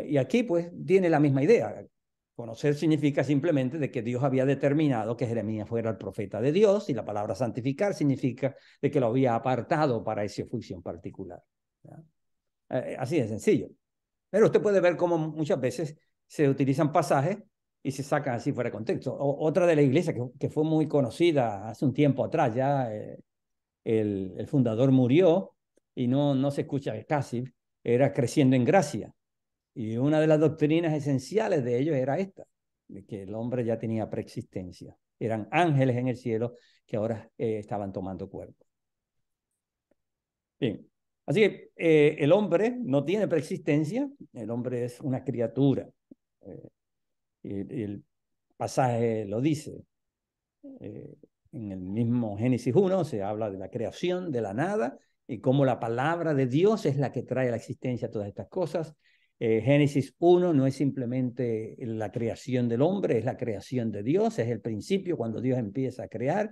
y aquí pues tiene la misma idea. Conocer significa simplemente de que Dios había determinado que Jeremías fuera el profeta de Dios y la palabra santificar significa de que lo había apartado para ese juicio en particular. así de sencillo. Pero usted puede ver cómo muchas veces se utilizan pasajes y se sacan así fuera de contexto. otra de la iglesia que, fue muy conocida hace un tiempo atrás, ya eh, el, fundador murió y no, no se escucha casi, era creciendo en gracia. Y una de las doctrinas esenciales de ellos era esta, de que el hombre ya tenía preexistencia. Eran ángeles en el cielo que ahora eh, estaban tomando cuerpo. Bien, Así que eh, el hombre no tiene preexistencia, el hombre es una criatura. Eh, el, pasaje lo dice. Eh, en el mismo Génesis 1 se habla de la creación, de la nada, y cómo la palabra de Dios es la que trae a la existencia a todas estas cosas. Génesis 1 no es simplemente la creación del hombre, es la creación de Dios, es el principio cuando Dios empieza a crear,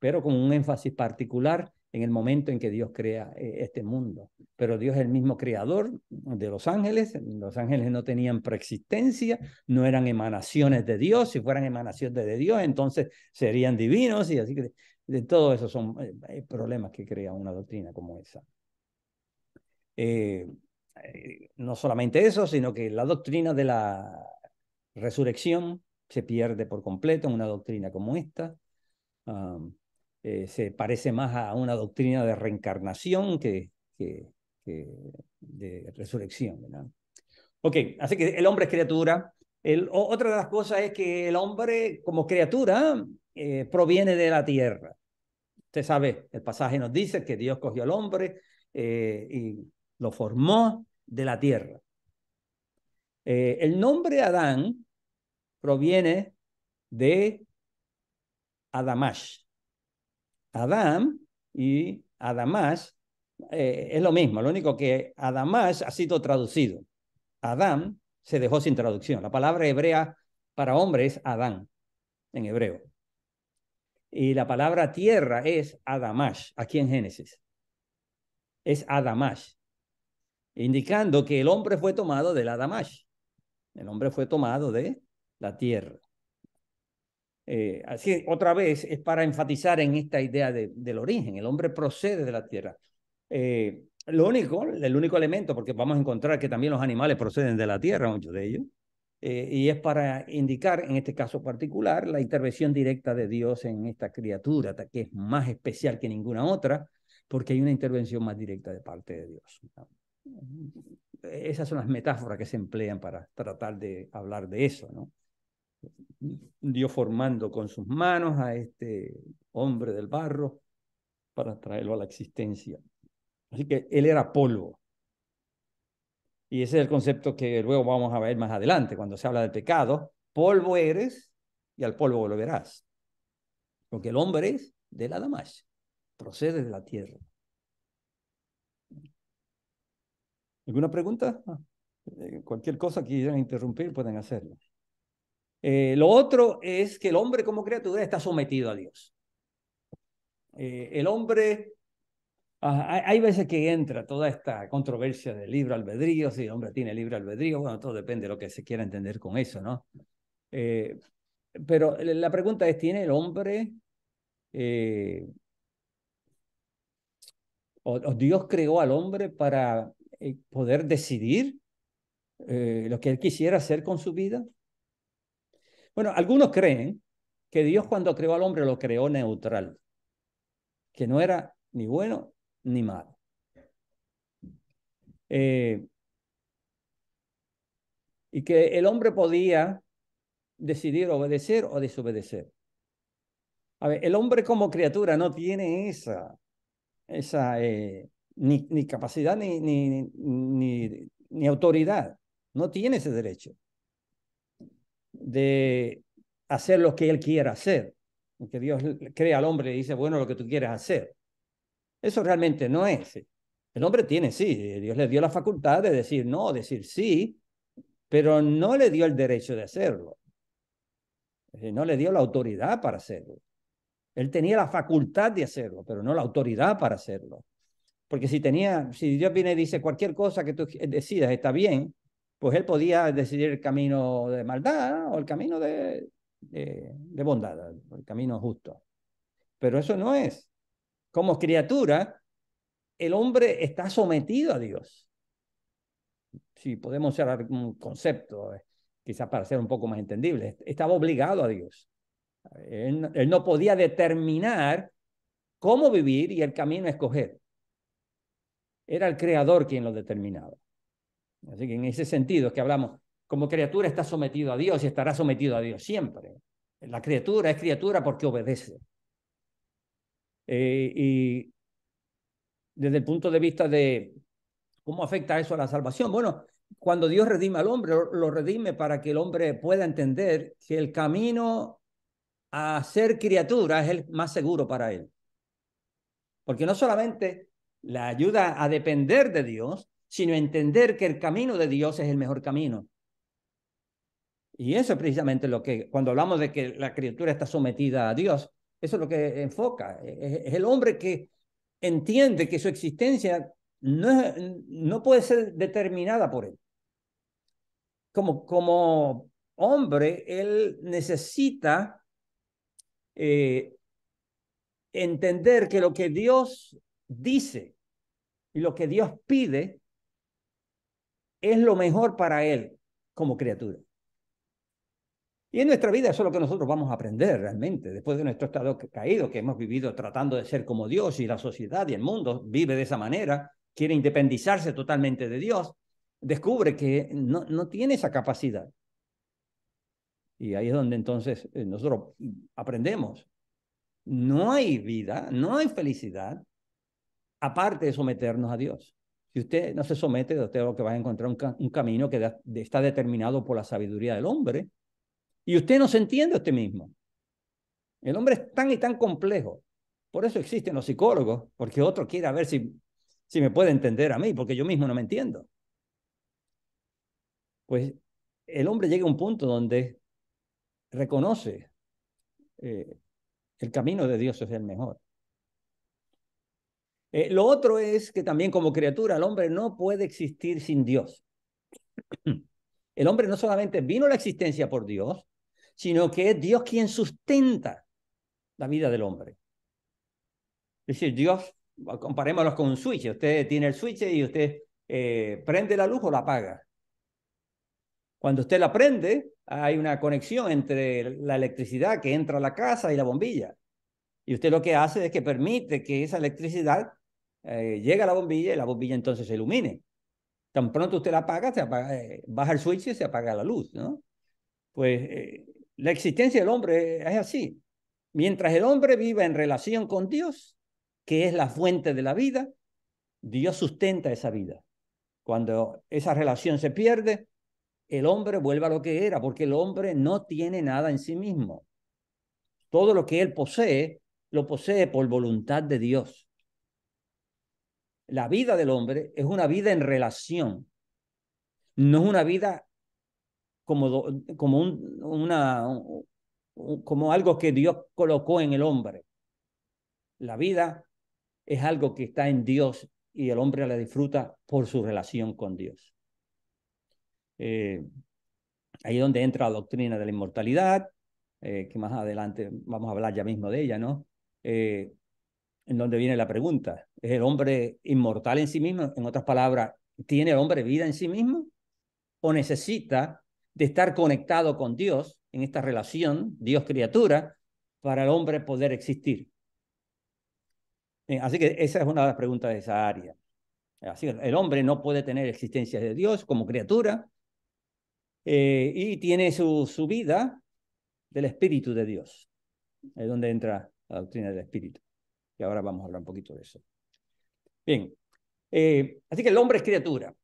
pero con un énfasis particular en el momento en que Dios crea eh, este mundo. Pero Dios es el mismo creador de los ángeles. Los ángeles no tenían preexistencia, no eran emanaciones de Dios. Si fueran emanaciones de Dios, entonces serían divinos. Y así que de, todo eso son eh, eh, problemas que crea una doctrina como esa. no solamente eso, sino que la doctrina de la resurrección se pierde por completo en una doctrina como esta. Ah, eh, se parece más a una doctrina de reencarnación que, de resurrección. Ok, así que el hombre es criatura. otra de las cosas es que el hombre como criatura eh, proviene de la tierra. Usted sabe, el pasaje nos dice que Dios cogió al hombre eh, y lo formó de la tierra. el nombre Adán proviene de Adamash, Adán y Adamás eh, es lo mismo, lo único que Adamás ha sido traducido. Adán se dejó sin traducción. La palabra hebrea para hombre es Adán, en hebreo. Y la palabra tierra es Adamás aquí en Génesis. Es Adamás. indicando que el hombre fue tomado del Adamás. El hombre fue tomado de la tierra. Eh, así, otra vez, es para enfatizar en esta idea del origen. El hombre procede de la tierra. Eh, lo único, el único elemento, porque vamos a encontrar que también los animales proceden de la tierra, muchos de ellos, eh, y es para indicar, en este caso particular, la intervención directa de Dios en esta criatura, que es más especial que ninguna otra, porque hay una intervención más directa de parte de Dios. Esas son las metáforas que se emplean para tratar de hablar de eso, ¿no? dio formando con sus manos a este hombre del barro para traerlo a la existencia. Así que él era polvo. Y ese es el concepto que luego vamos a ver más adelante cuando se habla de pecado. Polvo eres y al polvo volverás. Porque el hombre es de la Damas, procede de la tierra. ¿Alguna pregunta? Ah, eh, cualquier cosa que quieran interrumpir pueden hacerlo. Eh, lo otro es que el hombre como criatura está sometido a Dios. Eh, el hombre, ah, hay, veces que entra toda esta controversia del libro albedrío, si el hombre tiene libre albedrío, bueno, todo depende de lo que se quiera entender con eso, ¿no? Eh, pero la pregunta es, ¿tiene el hombre o, Dios creó al hombre para poder decidir lo que él quisiera hacer con su vida? Bueno, algunos creen que Dios cuando creó al hombre lo creó neutral, que no era ni bueno ni malo. Eh, y que el hombre podía decidir obedecer o desobedecer. A ver, el hombre como criatura no tiene esa, esa eh, ni, ni, capacidad ni, ni, ni, autoridad, no tiene ese derecho de hacer lo que él quiera hacer. Porque Dios crea al hombre y dice, bueno, lo que tú quieres hacer. Eso realmente no es. El hombre tiene, sí, eh, Dios le dio la facultad de decir no, decir sí, pero no le dio el derecho de hacerlo. Eh, no le dio la autoridad para hacerlo. Él tenía la facultad de hacerlo, pero no la autoridad para hacerlo. Porque si tenía, si Dios viene y dice cualquier cosa que tú decidas está bien, pues él podía decidir el camino de maldad o el camino de, bondad, el camino justo. Pero eso no es. Como criatura, el hombre está sometido a Dios. Si podemos usar algún concepto, eh, quizás para ser un poco más entendible, estaba obligado a Dios. Él, no podía determinar cómo vivir y el camino a escoger. Era el creador quien lo determinaba. Así que en ese sentido es que hablamos, como criatura está sometido a Dios y estará sometido a Dios siempre. La criatura es criatura porque obedece. Eh, y desde el punto de vista de cómo afecta eso a la salvación, bueno, cuando Dios redime al hombre, lo redime para que el hombre pueda entender que el camino a ser criatura es el más seguro para él. Porque no solamente la ayuda a depender de Dios, sino entender que el camino de Dios es el mejor camino. Y eso es precisamente lo que, cuando hablamos de que la criatura está sometida a Dios, eso es lo que enfoca. Es, el hombre que entiende que su existencia no, no puede ser determinada por él. Como, como hombre, él necesita eh, entender que lo que Dios dice y lo que Dios pide es lo mejor para él como criatura. Y en nuestra vida eso es lo que nosotros vamos a aprender realmente, después de nuestro estado caído, que hemos vivido tratando de ser como Dios y la sociedad y el mundo vive de esa manera, quiere independizarse totalmente de Dios, descubre que no, no tiene esa capacidad. Y ahí es donde entonces eh, nosotros aprendemos. No hay vida, no hay felicidad, aparte de someternos a Dios. Y usted no se somete, usted lo que va a encontrar un, camino que está determinado por la sabiduría del hombre. Y usted no se entiende a usted mismo. El hombre es tan y tan complejo. Por eso existen los psicólogos, porque otro quiere ver si, si me puede entender a mí, porque yo mismo no me entiendo. Pues el hombre llega a un punto donde reconoce que eh, el camino de Dios es el mejor. Eh, lo otro es que también como criatura el hombre no puede existir sin Dios. El hombre no solamente vino a la existencia por Dios, sino que es Dios quien sustenta la vida del hombre. Es decir, Dios, comparémoslo con un switch. Usted tiene el switch y usted eh, prende la luz o la apaga. Cuando usted la prende, hay una conexión entre la electricidad que entra a la casa y la bombilla. Y usted lo que hace es que permite que esa electricidad eh, llega la bombilla y la bombilla entonces se ilumine. Tan pronto usted la apaga, se apaga eh, baja el switch y se apaga la luz, ¿no? Pues eh, la existencia del hombre es así. Mientras el hombre viva en relación con Dios, que es la fuente de la vida, Dios sustenta esa vida. Cuando esa relación se pierde, el hombre vuelve a lo que era, porque el hombre no tiene nada en sí mismo. Todo lo que él posee, lo posee por voluntad de Dios la vida del hombre es una vida en relación, no es una vida como, como, un, una, como algo que Dios colocó en el hombre. La vida es algo que está en Dios y el hombre la disfruta por su relación con Dios. Eh, ahí es donde entra la doctrina de la inmortalidad, eh, que más adelante vamos a hablar ya mismo de ella, ¿no? Eh, en donde viene la pregunta, es el hombre inmortal en sí mismo, en otras palabras, ¿tiene el hombre vida en sí mismo? ¿O necesita de estar conectado con Dios en esta relación Dios-criatura para el hombre poder existir? Eh, así que esa es una de las preguntas de esa área. Así el hombre no puede tener existencia de Dios como criatura eh, y tiene su, su vida del Espíritu de Dios, es donde entra la doctrina del Espíritu. Y ahora vamos a hablar un poquito de eso. Bien, eh, así que el hombre es criatura.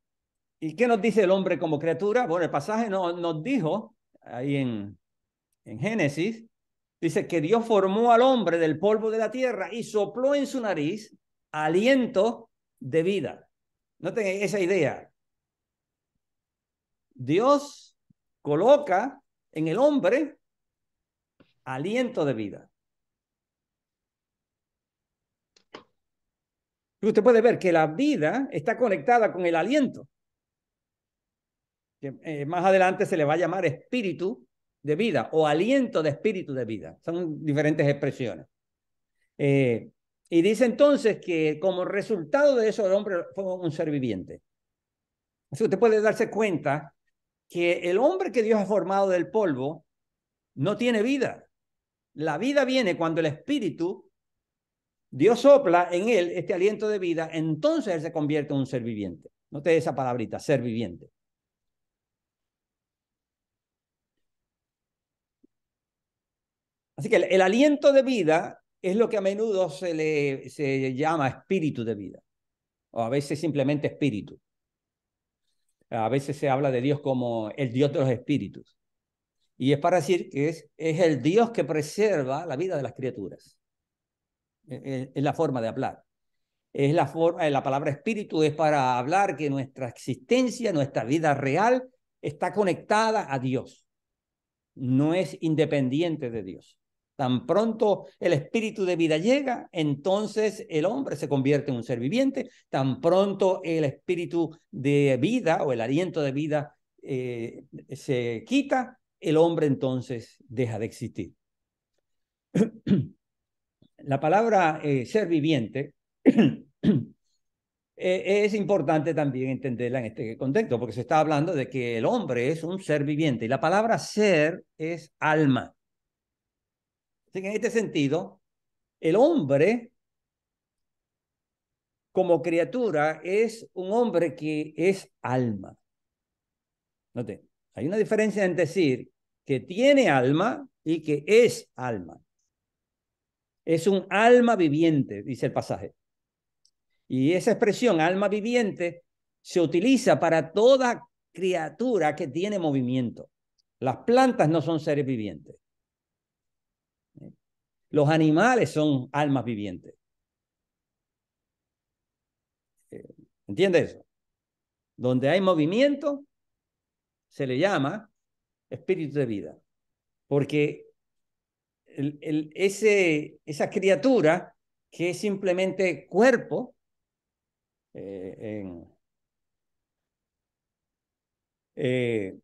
¿Y qué nos dice el hombre como criatura? Bueno, el pasaje no, nos dijo ahí en, en Génesis, dice que Dios formó al hombre del polvo de la tierra y sopló en su nariz aliento de vida. Noten esa idea. Dios coloca en el hombre aliento de vida. Usted puede ver que la vida está conectada con el aliento. Que, eh, más adelante se le va a llamar espíritu de vida o aliento de espíritu de vida. Son diferentes expresiones. Eh, y dice entonces que como resultado de eso el hombre fue un ser viviente. Así usted puede darse cuenta que el hombre que Dios ha formado del polvo no tiene vida. La vida viene cuando el espíritu Dios sopla en él este aliento de vida, entonces él se convierte en un ser viviente. Note esa palabrita, ser viviente. Así que el, aliento de vida es lo que a menudo se le se llama espíritu de vida, o a veces simplemente espíritu. A veces se habla de Dios como el Dios de los espíritus. Y es para decir que es, es el Dios que preserva la vida de las criaturas. Eh, eh, es la forma de hablar. Es la, forma, eh, la palabra espíritu es para hablar que nuestra existencia, nuestra vida real está conectada a Dios. No es independiente de Dios. Tan pronto el espíritu de vida llega, entonces el hombre se convierte en un ser viviente. Tan pronto el espíritu de vida o el aliento de vida se quita, el hombre entonces deja de existir. la palabra eh, ser viviente eh, es importante también entenderla en este contexto, porque se está hablando de que el hombre es un ser viviente y la palabra ser es alma. Así que en este sentido, el hombre como criatura es un hombre que es alma. Note, hay una diferencia en decir que tiene alma y que es alma es un alma viviente, dice el pasaje. Y esa expresión, alma viviente, se utiliza para toda criatura que tiene movimiento. Las plantas no son seres vivientes. Los animales son almas vivientes. Eh, ¿Entiende eso? Donde hay movimiento, se le llama espíritu de vida, porque ese, esa criatura que es simplemente cuerpo, eh, en, eh,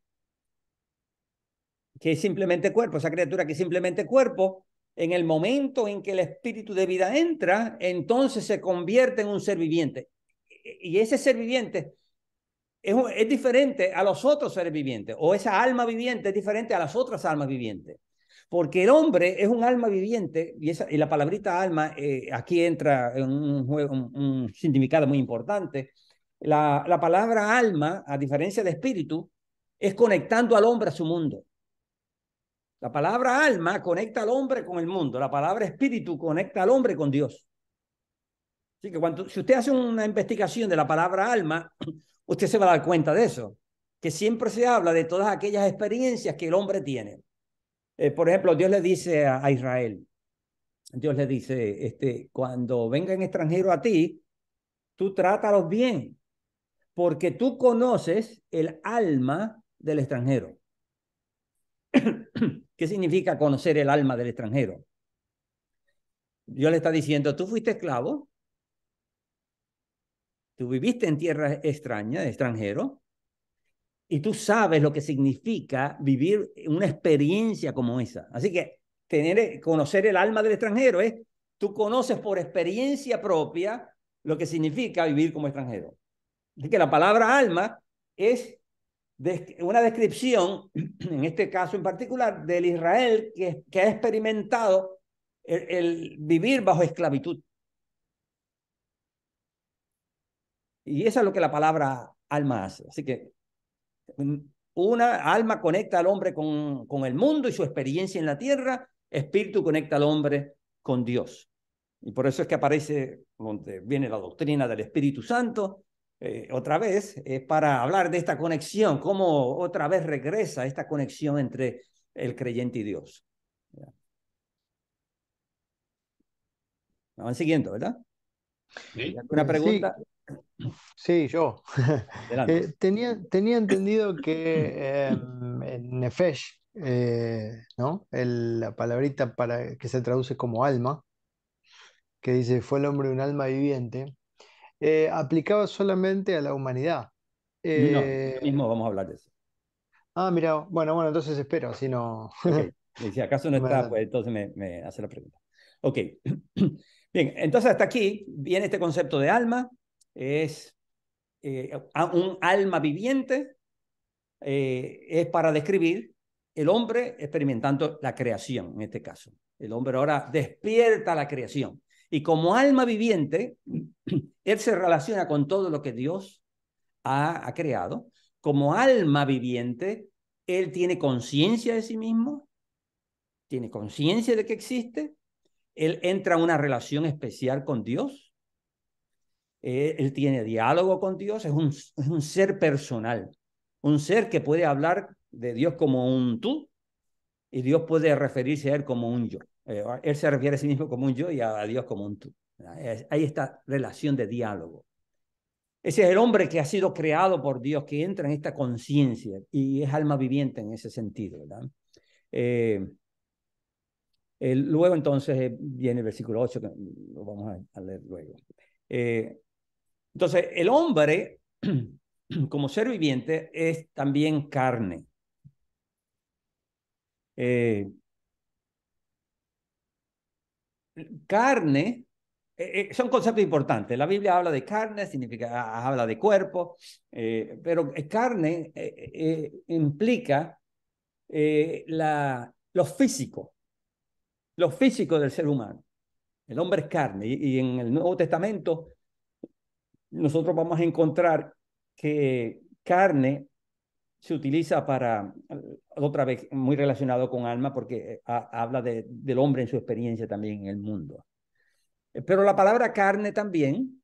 que es simplemente cuerpo, esa criatura que es simplemente cuerpo, en el momento en que el espíritu de vida entra, entonces se convierte en un ser viviente. Y ese ser viviente es, es diferente a los otros seres vivientes, o esa alma viviente es diferente a las otras almas vivientes porque el hombre es un alma viviente y, esa, y la palabrita alma eh, aquí entra en un, significado muy importante. La, la, palabra alma, a diferencia de espíritu, es conectando al hombre a su mundo. La palabra alma conecta al hombre con el mundo, la palabra espíritu conecta al hombre con Dios. Así que cuando, si usted hace una investigación de la palabra alma, usted se va a dar cuenta de eso, que siempre se habla de todas aquellas experiencias que el hombre tiene eh, por ejemplo, Dios le dice a, Israel, Dios le dice, este, cuando vengan extranjeros a ti, tú trátalos bien, porque tú conoces el alma del extranjero. ¿Qué significa conocer el alma del extranjero? Dios le está diciendo, tú fuiste esclavo, tú viviste en tierra extraña, extranjero, y tú sabes lo que significa vivir una experiencia como esa. Así que tener, eh, conocer el alma del extranjero es, tú conoces por experiencia propia lo que significa vivir como extranjero. Así que la palabra alma es una descripción, en este caso en particular, del Israel que, ha experimentado el, el vivir bajo esclavitud. Y eso es lo que la palabra alma hace. Así que una alma conecta al hombre con, con el mundo y su experiencia en la tierra, espíritu conecta al hombre con Dios. Y por eso es que aparece donde viene la doctrina del Espíritu Santo, eh, otra vez, es para hablar de esta conexión, cómo otra vez regresa esta conexión entre el creyente y Dios. Me van siguiendo, ¿verdad? Sí. ¿Alguna pregunta? Sí, yo. Eh, tenía, entendido que em, en Nefesh, eh, ¿no? la palabrita para, que se traduce como alma, que dice fue el hombre un alma viviente, eh, aplicaba solamente a la humanidad. no, mismo vamos a hablar de eso. Ah, mira, bueno, bueno, entonces espero, si no. Si acaso no está, pues entonces me, me hace la pregunta. Ok. Bien, entonces hasta aquí viene este concepto de alma, es eh, un alma viviente, eh, es para describir el hombre experimentando la creación, en este caso. El hombre ahora despierta la creación. Y como alma viviente, él se relaciona con todo lo que Dios ha, ha creado. Como alma viviente, él tiene conciencia de sí mismo, tiene conciencia de que existe, él entra en una relación especial con Dios eh, él tiene diálogo con Dios, es un, un ser personal, un ser que puede hablar de Dios como un tú y Dios puede referirse a él como un yo. Eh, él se refiere a sí mismo como un yo y a, Dios como un tú. hay esta relación de diálogo. Ese es el hombre que ha sido creado por Dios, que entra en esta conciencia y es alma viviente en ese sentido. Eh, luego entonces viene el versículo 8, lo vamos a, leer luego. Entonces, el hombre, como ser viviente, es también carne. Eh, carne eh, eh, son conceptos importantes. La Biblia habla de carne, significa, habla de cuerpo, pero carne implica la, lo físico, lo físico del ser humano. El hombre es carne y en el Nuevo Testamento nosotros vamos a encontrar que carne se utiliza para, eh, otra vez, muy relacionado con alma, porque eh, habla del hombre en su experiencia también en el mundo. Eh, pero la palabra carne también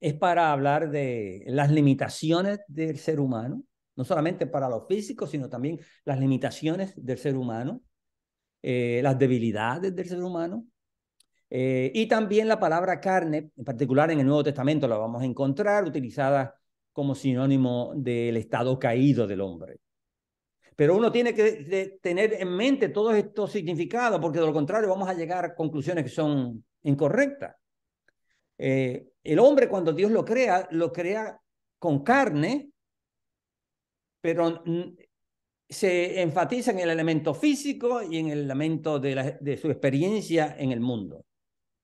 es para hablar de las limitaciones del ser humano, no solamente para lo físico, sino también las limitaciones del ser humano, las debilidades del ser humano, eh, y también la palabra carne, en particular en el Nuevo Testamento, la vamos a encontrar utilizada como sinónimo del estado caído del hombre. Pero uno tiene que tener en mente todos estos significados, porque de lo contrario vamos a llegar a conclusiones que son incorrectas. Eh, el hombre cuando Dios lo crea, lo crea con carne, pero se enfatiza en el elemento físico y en el elemento de, de su experiencia en el mundo.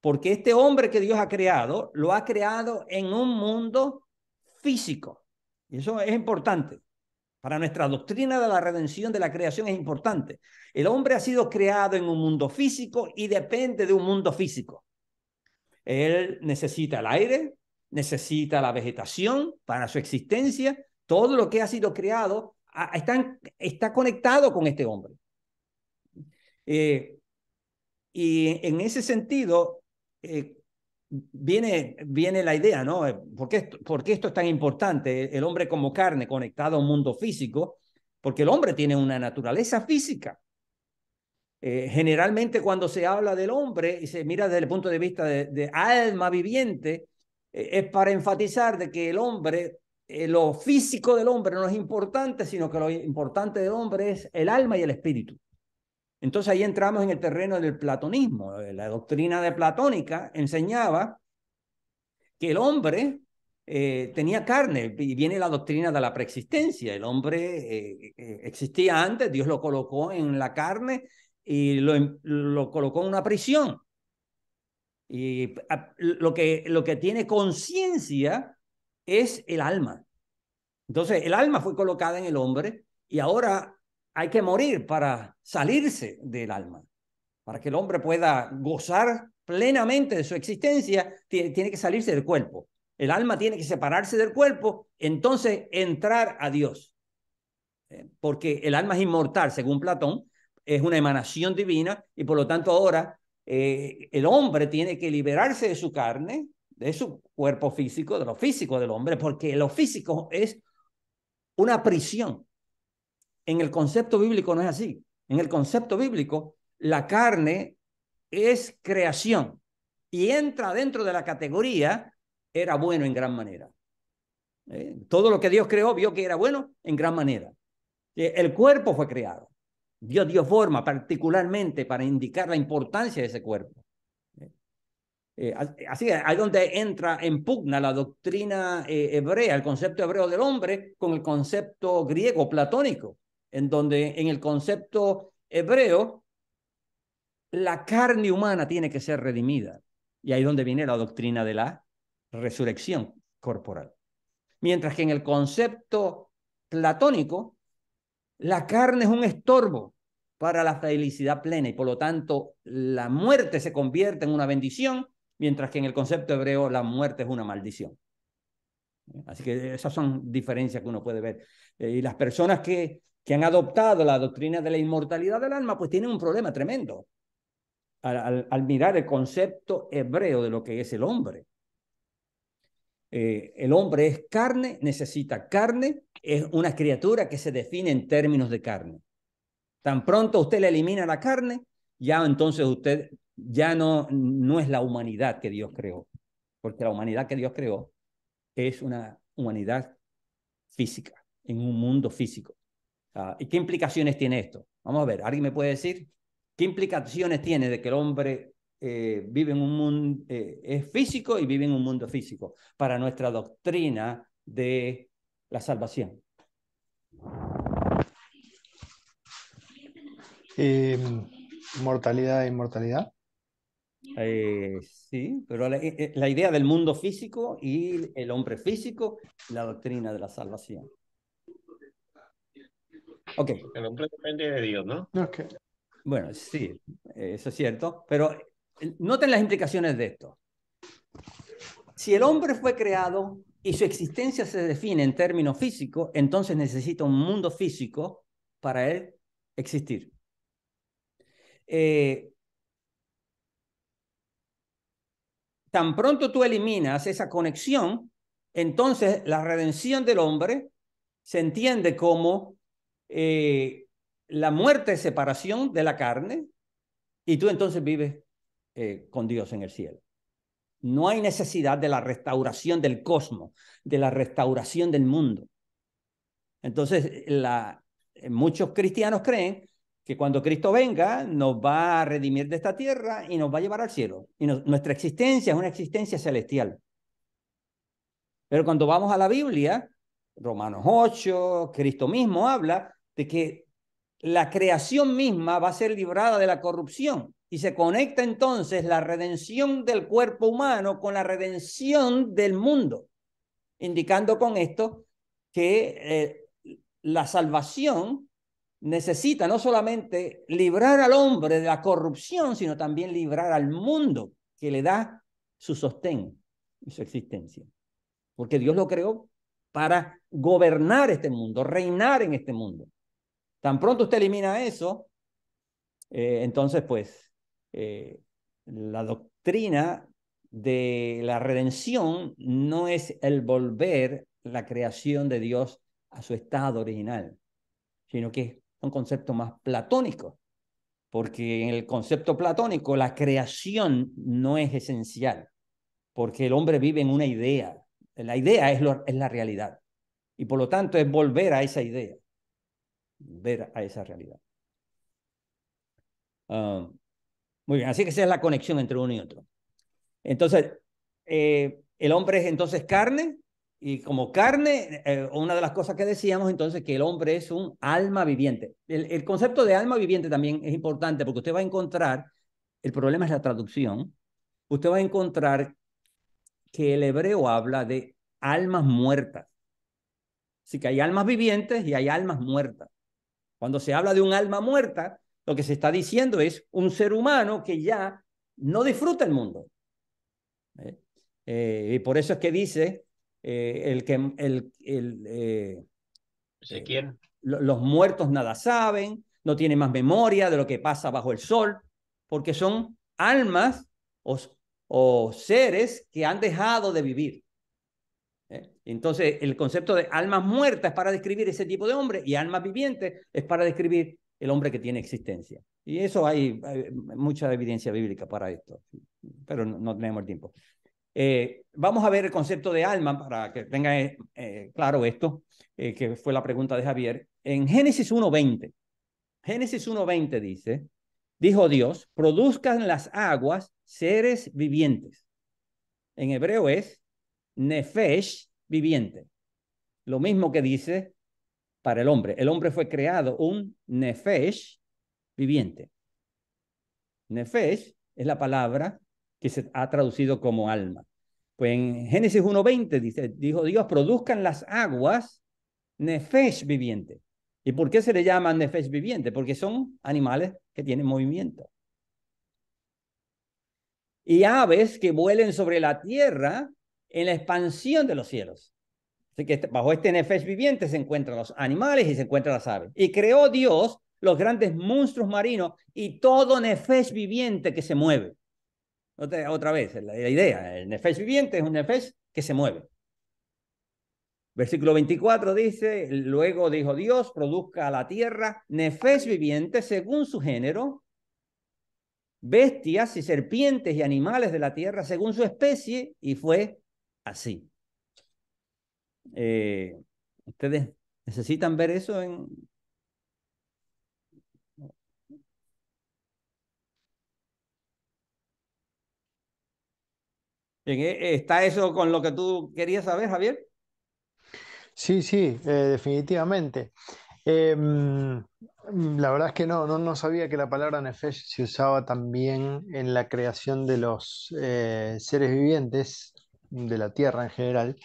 Porque este hombre que Dios ha creado, lo ha creado en un mundo físico. Y eso es importante. Para nuestra doctrina de la redención de la creación es importante. El hombre ha sido creado en un mundo físico y depende de un mundo físico. Él necesita el aire, necesita la vegetación para su existencia. Todo lo que ha sido creado está, está conectado con este hombre. Eh, y en ese sentido, eh, viene, viene la idea, ¿no? Eh, ¿Por qué, esto, es tan importante? El hombre como carne conectado a un mundo físico, porque el hombre tiene una naturaleza física. Eh, generalmente cuando se habla del hombre y se mira desde el punto de vista de, alma viviente, es para enfatizar de que el hombre, lo físico del hombre no es importante, sino que lo importante del hombre es el alma y el espíritu. Entonces ahí entramos en el terreno del platonismo. La doctrina de platónica enseñaba que el hombre eh, tenía carne, y viene la doctrina de la preexistencia. El hombre eh, eh, existía antes, Dios lo colocó en la carne y lo, em, colocó en una prisión. Y ah, lo que, lo que tiene conciencia es el alma. Entonces, el alma fue colocada en el hombre y ahora hay que morir para salirse del alma. Para que el hombre pueda gozar plenamente de su existencia, tiene que salirse del cuerpo. El alma tiene que separarse del cuerpo, entonces entrar a Dios. Eh, porque el alma es inmortal, según Platón, es una emanación divina y por lo tanto ahora eh, el hombre tiene que liberarse de su carne, de su cuerpo físico, de lo físico del hombre, porque lo físico es una prisión en el concepto bíblico no es así. En el concepto bíblico, la carne es creación y entra dentro de la categoría era bueno en gran manera. Eh, todo lo que Dios creó vio que era bueno en gran manera. Eh, el cuerpo fue creado. Dios dio forma particularmente para indicar la importancia de ese cuerpo. Eh, así es, ahí donde entra en pugna la doctrina hebrea, el concepto hebreo del hombre, con el concepto griego platónico en donde en el concepto hebreo, la carne humana tiene que ser redimida. Y ahí es donde viene la doctrina de la resurrección corporal. Mientras que en el concepto platónico, la carne es un estorbo para la felicidad plena y por lo tanto la muerte se convierte en una bendición, mientras que en el concepto hebreo la muerte es una maldición. Así que esas son diferencias que uno puede ver. Eh, y las personas que que han adoptado la doctrina de la inmortalidad del alma, pues tienen un problema tremendo al, mirar el concepto hebreo de lo que es el hombre. Eh, el hombre es carne, necesita carne, es una criatura que se define en términos de carne. Tan pronto usted le elimina la carne, ya entonces usted ya no, no es la humanidad que Dios creó, porque la humanidad que Dios creó es una humanidad física, en un mundo físico. Ah, ¿Y qué implicaciones tiene esto? Vamos a ver, ¿alguien me puede decir qué implicaciones tiene de que el hombre eh, vive en un mundo, eh, es físico y vive en un mundo físico para nuestra doctrina de la salvación? Em, mortalidad e inmortalidad. Eh, sí, pero la, idea del mundo físico y el hombre físico, la doctrina de la salvación. El hombre depende de Dios, ¿no? Bueno, sí, eso es cierto, pero eh, noten las implicaciones de esto. Si el hombre fue creado y su existencia se define en términos físicos, entonces necesita un mundo físico para él existir. Eh, tan pronto tú eliminas esa conexión, entonces la redención del hombre se entiende como eh, la muerte es separación de la carne y tú entonces vives eh, con Dios en el cielo. No hay necesidad de la restauración del cosmos, de la restauración del mundo. Entonces, eh, muchos cristianos creen que cuando Cristo venga nos va a redimir de esta tierra y nos va a llevar al cielo. Y nuestra existencia es una existencia celestial. Pero cuando vamos a la Biblia, Romanos 8, Cristo mismo habla de que la creación misma va a ser librada de la corrupción. Y se conecta entonces la redención del cuerpo humano con la redención del mundo, indicando con esto que eh, la salvación necesita no solamente librar al hombre de la corrupción, sino también librar al mundo que le da su sostén y su existencia. Porque Dios lo creó para gobernar este mundo, reinar en este mundo. Tan pronto usted elimina eso, eh, entonces pues eh, la doctrina de la redención no es el volver la creación de Dios a su estado original, sino que es un concepto más platónico, porque en el concepto platónico la creación no es esencial, porque el hombre vive en una idea, la idea es, es la realidad, y por lo tanto es volver a esa idea ver a esa realidad. Ah, muy bien, así que esa es la conexión entre uno y otro. Entonces, eh, el hombre es entonces carne, y como carne, eh, una de las cosas que decíamos entonces que el hombre es un alma viviente. El, el, concepto de alma viviente también es importante porque usted va a encontrar, el problema es la traducción, usted va a encontrar que el hebreo habla de almas muertas. Así que hay almas vivientes y hay almas muertas. Cuando se habla de un alma muerta, lo que se está diciendo es un ser humano que ya no disfruta el mundo. ¿Eh? Eh, y por eso es que dice eh, el que el, los muertos nada saben, no tienen más memoria de lo que pasa bajo el sol, porque son almas o, o seres que han dejado de vivir. Entonces, el concepto de almas muertas es para describir ese tipo de hombre y almas vivientes es para describir el hombre que tiene existencia. Y eso hay, mucha evidencia bíblica para esto, pero no, tenemos tiempo. Eh, vamos a ver el concepto de alma para que tenga eh, eh, claro esto, que fue la pregunta de Javier. En Génesis 1.20, Génesis 1.20 dice, dijo Dios, produzcan las aguas seres vivientes. En hebreo es nefesh viviente. Lo mismo que dice para el hombre. El hombre fue creado un nefesh viviente. Nefesh es la palabra que se ha traducido como alma. Pues en Génesis 1.20 dice, dijo Dios, produzcan las aguas nefesh viviente. ¿Y por qué se le llama nefesh viviente? Porque son animales que tienen movimiento. Y aves que vuelen sobre la tierra en la expansión de los cielos. Así que este, bajo este nefes viviente se encuentran los animales y se encuentran las aves. Y creó Dios los grandes monstruos marinos y todo nefes viviente que se mueve. Otra, vez, la, idea, el Nefesh viviente es un Nefesh que se mueve. Versículo 24 dice, luego dijo Dios, produzca a la tierra nefes viviente según su género, bestias y serpientes y animales de la tierra según su especie, y fue así. Eh, ¿Ustedes necesitan ver eso en... E, ¿Está eso con lo que tú querías saber, Javier? Sí, sí, eh, definitivamente. Em, mm, la verdad es que no, no, sabía que la palabra nefesh se usaba también en la creación de los eh, seres vivientes de la tierra en general,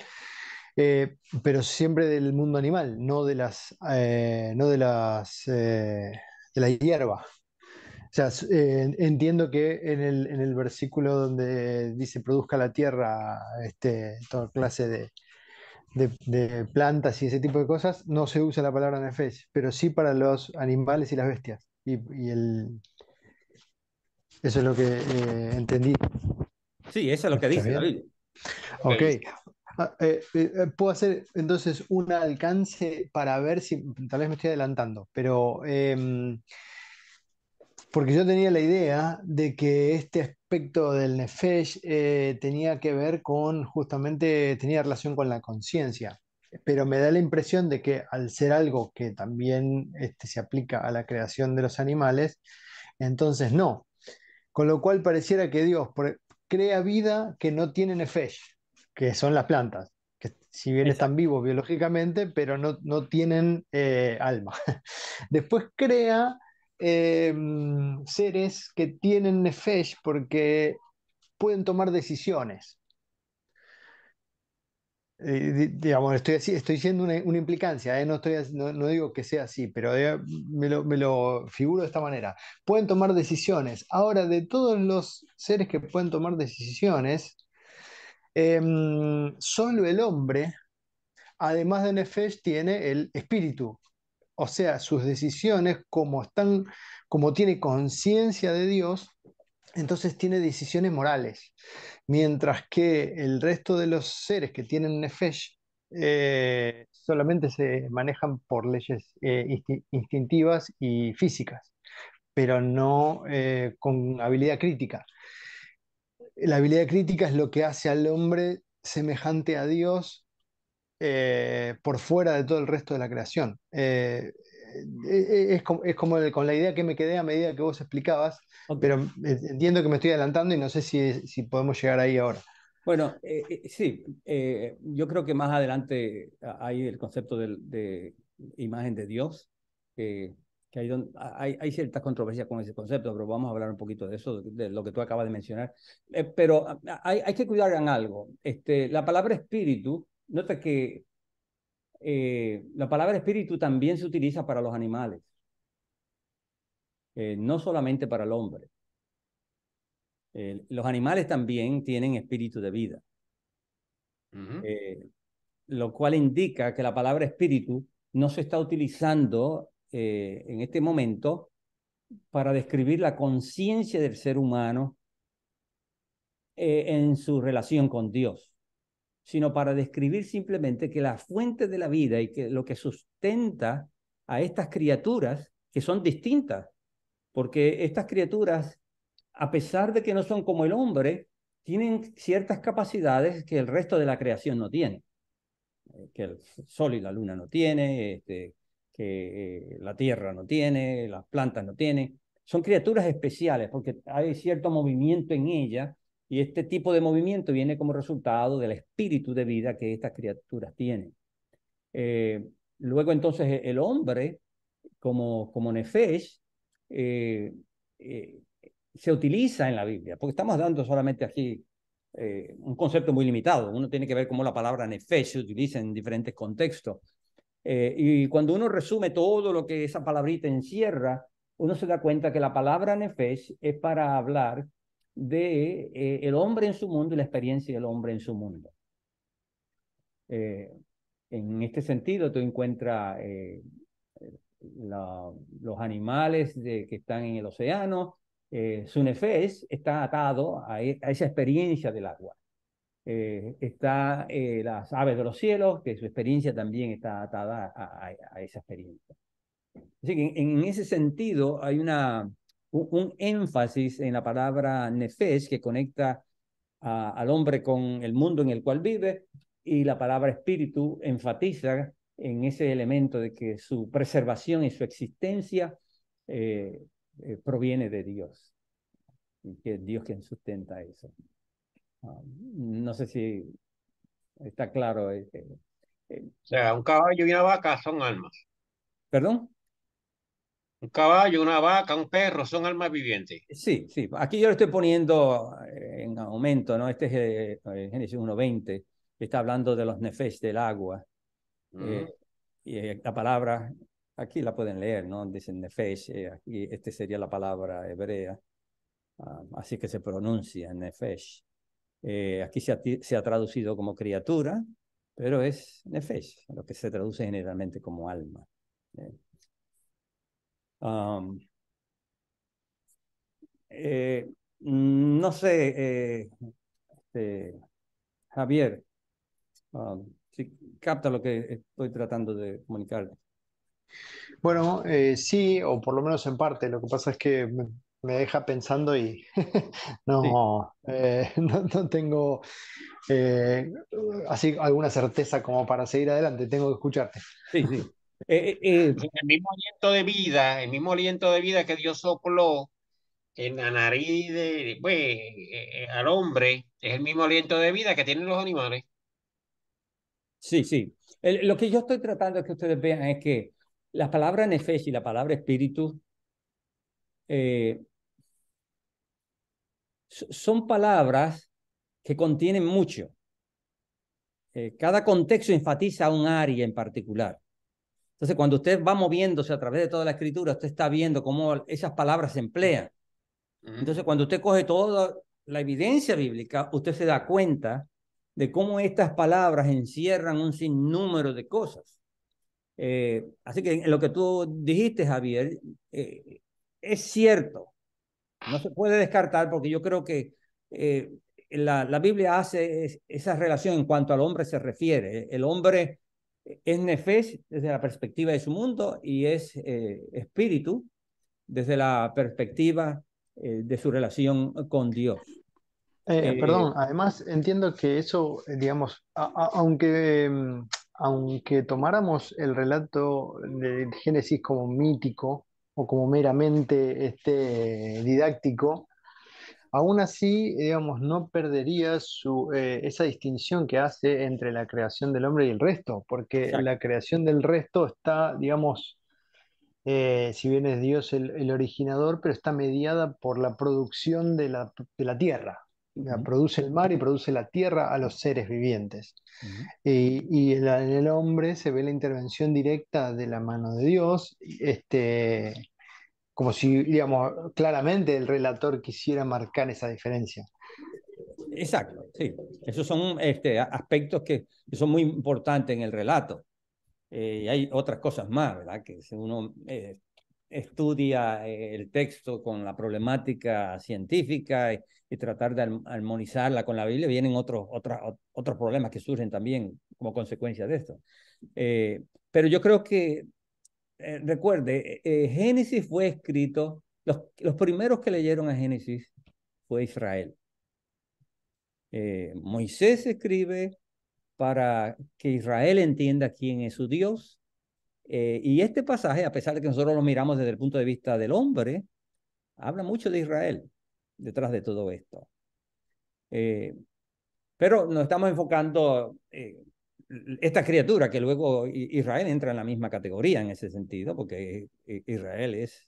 eh, pero siempre del mundo animal, no de las, eh, no de las, eh, de la hierba. O sea, entiendo que en el, versículo donde dice produzca la tierra este, toda clase de, plantas y ese tipo de cosas, no se usa la palabra nefesh, pero sí para los animales y las bestias. Y, y Eso es lo que entendí. Sí, eso es lo que dice David Ok. Ah, eh, eh, puedo hacer entonces un alcance para ver si, tal vez me estoy adelantando, pero em, porque yo tenía la idea de que este aspecto del Nefesh eh, tenía que ver con, justamente, tenía relación con la conciencia, pero me da la impresión de que al ser algo que también este, se aplica a la creación de los animales, entonces no. Con lo cual pareciera que Dios, crea vida que no tiene nefesh, que son las plantas, que si bien están vivos biológicamente, pero no, tienen eh, alma. Después crea em, seres que tienen nefesh porque pueden tomar decisiones. Eh, digamos, estoy, estoy siendo una, implicancia, ¿eh? no, estoy, no, digo que sea así, pero eh, me, lo, me, lo, figuro de esta manera. Pueden tomar decisiones. Ahora, de todos los seres que pueden tomar decisiones, em, solo el hombre, además de Nefesh, tiene el espíritu. O sea, sus decisiones, como, están, como tiene conciencia de Dios, entonces tiene decisiones morales, mientras que el resto de los seres que tienen Nefesh eh, solamente se manejan por leyes eh, instintivas y físicas, pero no eh, con habilidad crítica. La habilidad crítica es lo que hace al hombre semejante a Dios por fuera de todo el resto de la creación. Eh, es como, es como con la idea que me quedé a medida que vos explicabas, pero entiendo que me estoy adelantando y no sé si, si podemos llegar ahí ahora. Bueno, eh, eh, sí, yo creo que más adelante hay el concepto de, imagen de Dios, que hay, hay, ciertas controversias con ese concepto, pero vamos a hablar un poquito de eso, de, lo que tú acabas de mencionar. pero hay, hay, que cuidar en algo. Este, la palabra espíritu, nota que eh, la palabra espíritu también se utiliza para los animales, eh, no solamente para el hombre. los animales también tienen espíritu de vida, eh, lo cual indica que la palabra espíritu no se está utilizando en este momento para describir la conciencia del ser humano en su relación con Dios sino para describir simplemente que la fuente de la vida y que lo que sustenta a estas criaturas, que son distintas, porque estas criaturas, a pesar de que no son como el hombre, tienen ciertas capacidades que el resto de la creación no tiene, eh, que el sol y la luna no tiene, este, que eh, la tierra no tiene, las plantas no tienen. Son criaturas especiales porque hay cierto movimiento en ellas y este tipo de movimiento viene como resultado del espíritu de vida que estas criaturas tienen. Eh, luego entonces e-, el hombre, como, como Nefesh, eh, eh, se utiliza en la Biblia, porque estamos dando solamente aquí un concepto muy limitado. Uno tiene que ver cómo la palabra Nefesh se utiliza en diferentes contextos. y cuando uno resume todo lo que esa palabrita encierra, uno se da cuenta que la palabra Nefesh es para hablar de eh, el hombre en su mundo y la experiencia del hombre en su mundo. Eh, en este sentido, tú encuentras eh, los animales que están en el océano, su nefes está atado e, a, esa experiencia del agua. está las aves de los cielos, que su experiencia también está atada a, esa experiencia. Así que en ese sentido hay una, un énfasis en la palabra nefesh que conecta al hombre con el mundo en el cual vive y la palabra espíritu enfatiza en ese elemento de que su preservación y su existencia eh, eh, proviene de Dios y que es Dios quien sustenta eso. Ah, no sé si está claro. Eh, o sea, un caballo y una vaca son almas. ¿Perdón? Un caballo, una vaca, un perro, son almas vivientes. Sí, sí. Aquí yo lo estoy poniendo eh, en aumento, ¿no? Este es eh, eh Génesis 1.20, está hablando de los nefes del agua. Mm. Eh, y la palabra, aquí la pueden leer, ¿no? Dicen nefesh, aquí este sería la palabra hebrea. Ah, así que se pronuncia nefesh. aquí se ha, se ha traducido como criatura, pero es nefesh, lo que se traduce generalmente como alma. Eh, mm, no sé, eh, este, Javier, si capta lo que estoy tratando de comunicar. Bueno, eh, sí, o por lo menos en parte. Lo que pasa es que me, deja pensando y no, tengo así alguna certeza como para seguir adelante. Tengo que escucharte. Sí, sí. Eh, eh, eh. el mismo aliento de vida, el mismo aliento de vida que Dios sopló en la nariz de, pues, al hombre, es el mismo aliento de vida que tienen los animales. Sí, sí. lo que yo estoy tratando es que ustedes vean es que la palabra nefes y la palabra espíritu son palabras que contienen mucho. cada contexto enfatiza un área en particular. Entonces, cuando usted va moviéndose a través de toda la escritura, usted está viendo cómo esas palabras se emplean. Entonces, cuando usted coge toda la evidencia bíblica, usted se da cuenta de cómo estas palabras encierran un sinnúmero de cosas. Eh, así que lo que tú dijiste, Javier, eh, es cierto. No se puede descartar porque yo creo que eh, la, la, Biblia hace esa relación en cuanto al hombre se refiere. El hombre es Nefesh desde la perspectiva de su mundo y es eh, espíritu desde la perspectiva eh, de su relación con Dios. Eh, perdón, además entiendo que eso, digamos, aunque, mm, aunque tomáramos el relato de Génesis como mítico o como meramente este, didáctico, Aún así, digamos, no perdería eh, esa distinción que hace entre la creación del hombre y el resto, porque la creación del resto está, digamos, eh, si bien es Dios el, originador, pero está mediada por la producción de la, tierra. Produce el mar y produce la tierra a los seres vivientes. Y, en el hombre se ve la intervención directa de la mano de Dios. Este, como si, digamos, claramente el relator quisiera marcar esa diferencia. Exacto, sí. Esos son este, aspectos que, son muy importantes en el relato. Eh, y hay otras cosas más, ¿verdad? Que si uno eh, estudia eh, el texto con la problemática científica y, tratar de armonizarla con la Biblia, vienen otros, otros, otros problemas que surgen también como consecuencia de esto. pero yo creo que eh, recuerde, eh, eh, Génesis fue escrito, los, primeros que leyeron a Génesis fue Israel. Moisés escribe para que Israel entienda quién es su Dios. y este pasaje, a pesar de que nosotros lo miramos desde el punto de vista del hombre, habla mucho de Israel detrás de todo esto. pero nos estamos enfocando esta criatura, que luego Israel entra en la misma categoría en ese sentido, porque Israel es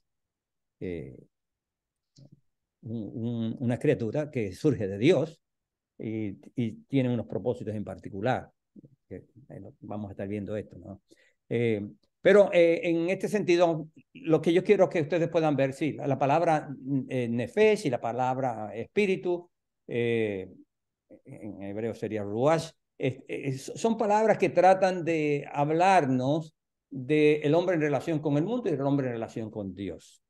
eh, una criatura que surge de Dios y, tiene unos propósitos en particular. Que, vamos a estar viendo esto, ¿no? Eh, pero eh, en este sentido, lo que yo quiero que ustedes puedan ver, sí, la, la palabra nefesh y la palabra espíritu, en hebreo sería ruach, son palabras que tratan de hablarnos del hombre en relación con el mundo y del hombre en relación con Dios.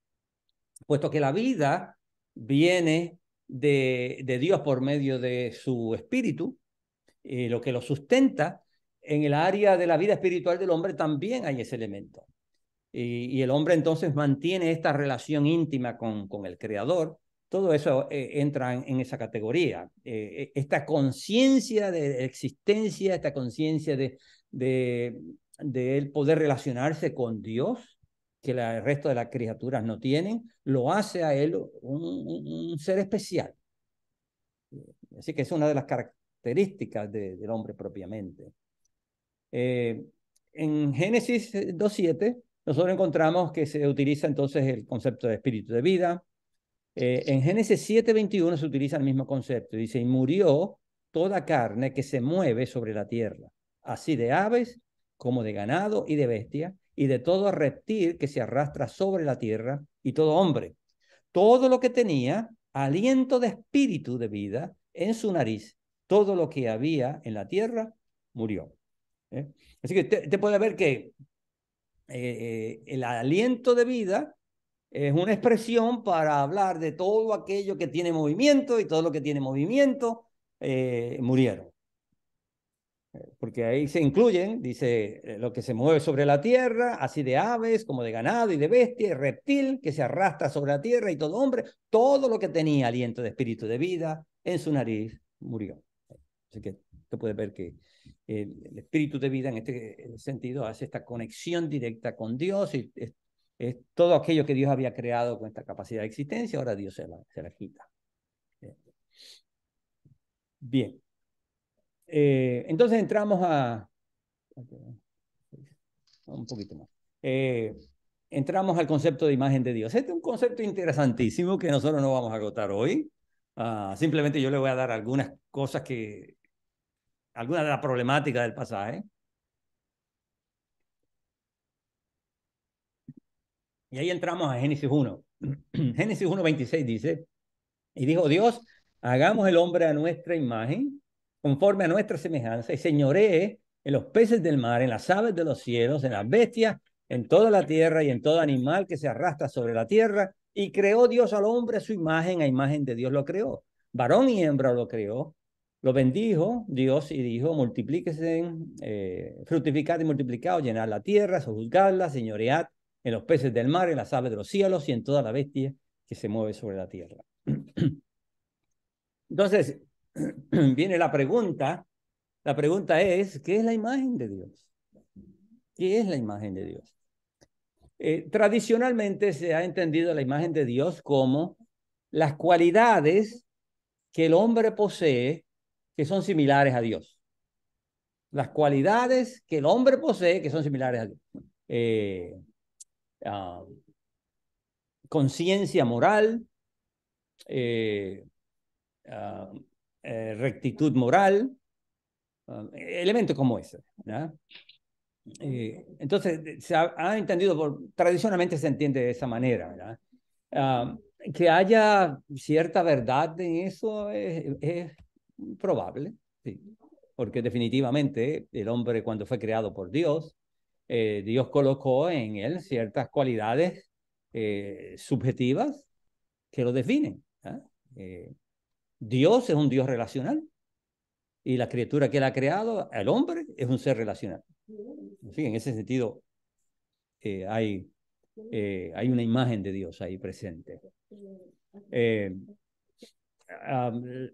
Puesto que la vida viene de, Dios por medio de su espíritu, eh, lo que lo sustenta, en el área de la vida espiritual del hombre también hay ese elemento. Y, el hombre entonces mantiene esta relación íntima con, con el Creador todo eso eh, entra en, esa categoría. Eh, e, esta conciencia de existencia, esta conciencia de, de, de el poder relacionarse con Dios, que el resto de las criaturas no tienen, lo hace a él un, ser especial. Así que es una de las características del hombre propiamente. Eh, en Génesis 2.7, nosotros encontramos que se utiliza entonces el concepto de espíritu de vida, eh, en Génesis 7:21 se utiliza el mismo concepto. Dice, y murió toda carne que se mueve sobre la tierra, así de aves como de ganado y de bestia, y de todo reptil que se arrastra sobre la tierra, y todo hombre. Todo lo que tenía aliento de espíritu de vida en su nariz, todo lo que había en la tierra murió. ¿Eh? Así que te, puede ver que eh, el aliento de vida es una expresión para hablar de todo aquello que tiene movimiento y todo lo que tiene movimiento eh, murieron. Eh, porque ahí se incluyen, dice, eh, lo que se mueve sobre la tierra, así de aves como de ganado y de bestia, reptil que se arrastra sobre la tierra y todo hombre, todo lo que tenía aliento de espíritu de vida en su nariz murió. Así que tú puedes ver que el, espíritu de vida en este sentido hace esta conexión directa con Dios y es todo aquello que Dios había creado con esta capacidad de existencia, ahora Dios se la, quita. Bien. Eh, entonces entramos a... Un poquito más. Eh, entramos al concepto de imagen de Dios. Este es un concepto interesantísimo que nosotros no vamos a agotar hoy. Ah, simplemente yo le voy a dar algunas cosas que... Algunas de las problemáticas del pasaje. Y ahí entramos a Génesis 1. Génesis 1, 26 dice, y dijo Dios, hagamos el hombre a nuestra imagen, conforme a nuestra semejanza, y señoree en los peces del mar, en las aves de los cielos, en las bestias, en toda la tierra y en todo animal que se arrastra sobre la tierra. Y creó Dios al hombre a su imagen, a imagen de Dios lo creó. Varón y hembra lo creó. Lo bendijo Dios y dijo, multiplíquese, eh, fructificad y multiplicad, llenad la tierra, sojuzgadla, señoread en los peces del mar, en las aves de los cielos y en toda la bestia que se mueve sobre la tierra. Entonces, viene la pregunta. La pregunta es, ¿qué es la imagen de Dios? ¿Qué es la imagen de Dios? Eh, tradicionalmente se ha entendido la imagen de Dios como las cualidades que el hombre posee que son similares a Dios. Las cualidades que el hombre posee que son similares a Dios. Eh, Ah, conciencia moral, eh, ah, eh, rectitud moral, ah, elementos como ese. Eh, entonces, se ha, entendido, por, tradicionalmente se entiende de esa manera. que haya cierta verdad en eso es, probable, porque definitivamente el hombre cuando fue creado por Dios, eh, Dios colocó en él ciertas cualidades eh, subjetivas que lo definen. ¿ah? Eh, Dios es un Dios relacional y la criatura que él ha creado, el hombre, es un ser relacional. en ese sentido hay, hay una imagen de Dios ahí presente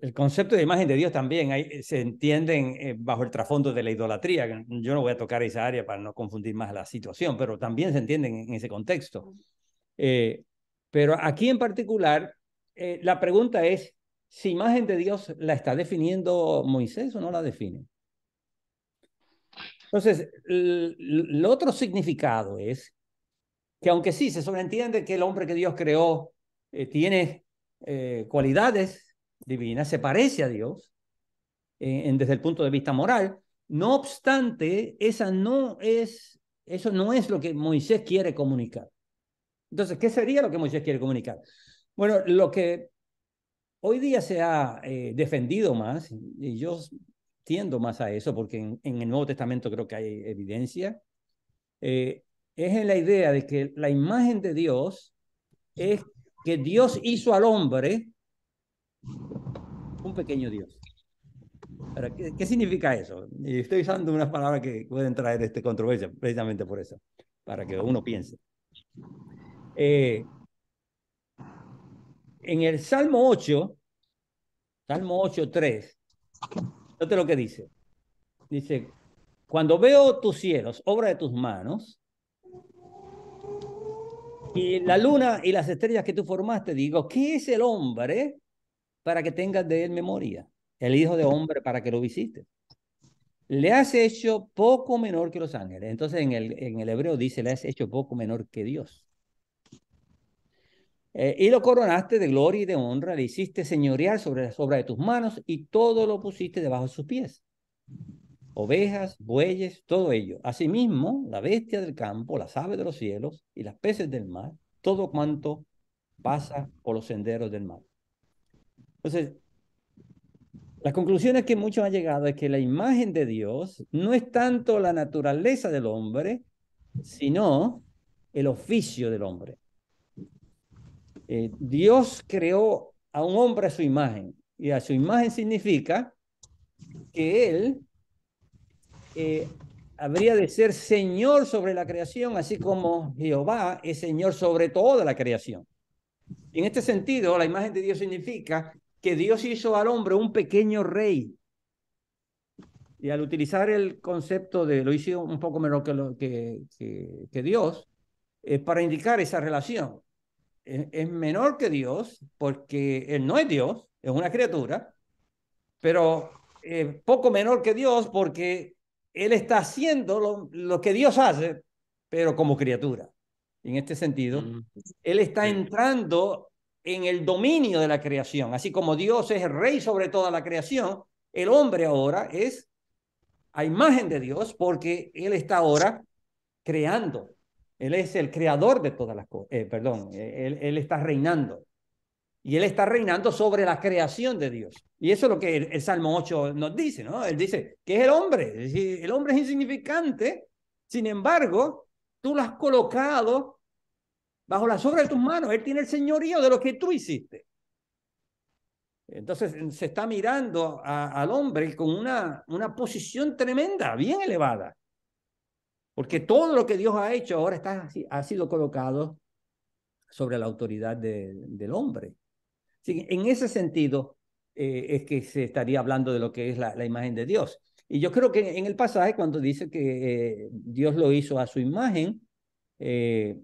el concepto de imagen de Dios también hay, eh, se entienden eh, bajo el trasfondo de la idolatría. Yo no voy a tocar esa área para no confundir más la situación, pero también se entienden en ese contexto. Eh, pero aquí en particular, la pregunta es si imagen de Dios la está definiendo Moisés o no la define. Entonces, el otro significado es que aunque sí se sobreentiende que el hombre que Dios creó tiene cualidades divina, se parece a Dios en, desde el punto de vista moral. No obstante, esa no es, eso no es lo que Moisés quiere comunicar. Entonces, ¿qué sería lo que Moisés quiere comunicar? Bueno, lo que hoy día se ha eh, defendido más, y yo tiendo más a eso, porque en, el Nuevo Testamento creo que hay evidencia, eh, es en la idea de que la imagen de Dios es que Dios hizo al hombre un pequeño Dios. ¿qué, significa eso? Y estoy usando unas palabras que pueden traer este controversia, precisamente por eso, para que uno piense. Eh, en el Salmo 8, Salmo 8, 3, note lo que dice. Dice, cuando veo tus cielos, obra de tus manos, y la luna y las estrellas que tú formaste, digo, ¿qué es el hombre para que tengas de él memoria, el Hijo de Hombre para que lo visites. Le has hecho poco menor que los ángeles. Entonces en el, en el hebreo dice, le has hecho poco menor que Dios. Eh, y lo coronaste de gloria y de honra, le hiciste señorear sobre las obras de tus manos y todo lo pusiste debajo de sus pies. Ovejas, bueyes, todo ello. Asimismo, la bestia del campo, las aves de los cielos y las peces del mar, todo cuanto pasa por los senderos del mar. Entonces, la conclusión es que muchos han llegado es que la imagen de Dios no es tanto la naturaleza del hombre, sino el oficio del hombre. Eh, Dios creó a un hombre a su imagen, y a su imagen significa que él eh, habría de ser señor sobre la creación, así como Jehová es señor sobre toda la creación. En este sentido, la imagen de Dios significa que Dios hizo al hombre un pequeño rey. Y al utilizar el concepto de lo hizo un poco menor que, que, Dios, para indicar esa relación. Es, menor que Dios porque él no es Dios, es una criatura, pero eh, poco menor que Dios porque él está haciendo lo, que Dios hace, pero como criatura. En este sentido, mm. él está entrando en el dominio de la creación. Así como Dios es el rey sobre toda la creación, el hombre ahora es a imagen de Dios porque él está ahora creando. Él es el creador de todas las cosas. Eh, perdón, él, está reinando. Y él está reinando sobre la creación de Dios. Y eso es lo que el, Salmo 8 nos dice, ¿no? Él dice que es el hombre. el hombre es insignificante. Sin embargo, tú lo has colocado bajo la sombra de tus manos. Él tiene el señorío de lo que tú hiciste. Entonces se está mirando al hombre con una, una posición tremenda, bien elevada. Porque todo lo que Dios ha hecho ahora está, ha sido colocado sobre la autoridad del hombre. en ese sentido eh, es que se estaría hablando de lo que es la, imagen de Dios. Y yo creo que en el pasaje, cuando dice que eh, Dios lo hizo a su imagen, eh,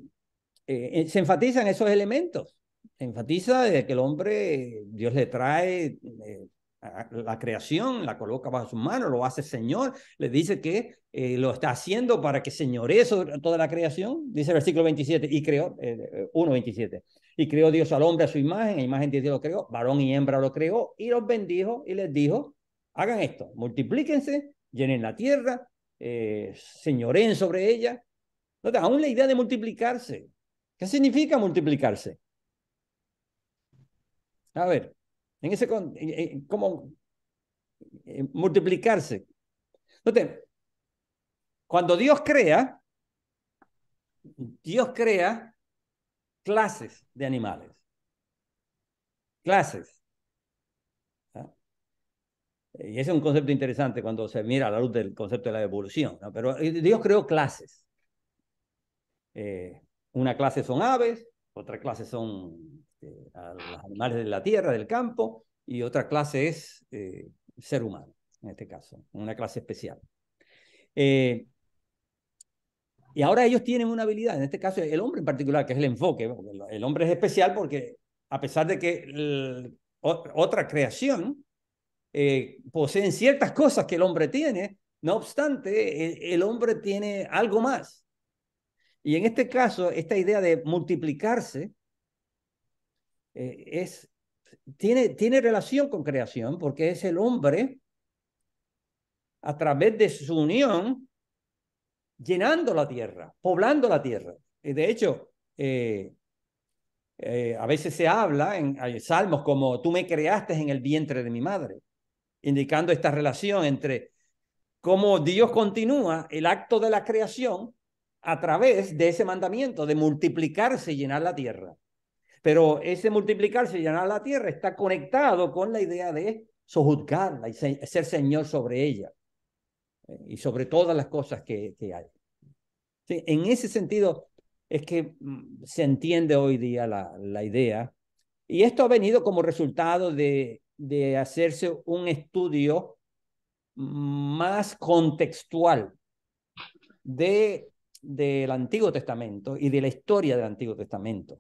eh, eh, se enfatizan esos elementos. Se enfatiza que el hombre, Dios le trae eh, la creación, la coloca bajo sus manos, lo hace Señor, le dice que lo está haciendo para que señore sobre toda la creación, dice el versículo 27, y creó, 1.27, y creó Dios al hombre a su imagen, a imagen de Dios lo creó, varón y hembra lo creó, y los bendijo y les dijo, hagan esto, multiplíquense, llenen la tierra, eh, sobre ella. No, aún la idea de multiplicarse, ¿Qué significa multiplicarse? A ver, en ese cómo eh, multiplicarse. Noten, cuando Dios crea, Dios crea clases de animales. Clases. ¿Ah? Y ese es un concepto interesante cuando se mira a la luz del concepto de la evolución. Pero eh, Dios creó clases. Eh, una clase son aves, otra clase son este, los animales de la tierra, del campo, y otra clase es eh, ser humano, en este caso, una clase especial. Eh, y ahora ellos tienen una habilidad, en este caso el hombre en particular, que es el enfoque. El hombre es especial porque a pesar de que otra creación eh, poseen ciertas cosas que el hombre tiene, no obstante, el hombre tiene algo más y en este caso, esta idea de multiplicarse eh, es, tiene, tiene relación con creación porque es el hombre a través de su unión llenando la tierra, poblando la tierra. de hecho, eh, eh, a veces se habla en salmos como tú me creaste en el vientre de mi madre, indicando esta relación entre cómo Dios continúa el acto de la creación a través de ese mandamiento de multiplicarse y llenar la tierra. Pero ese multiplicarse y llenar la tierra está conectado con la idea de sojuzgarla y ser señor sobre ella eh, y sobre todas las cosas que, hay. en ese sentido es que mm, se entiende hoy día la, idea y esto ha venido como resultado de, de hacerse un estudio mm, más contextual de del Antiguo Testamento y de la historia del Antiguo Testamento.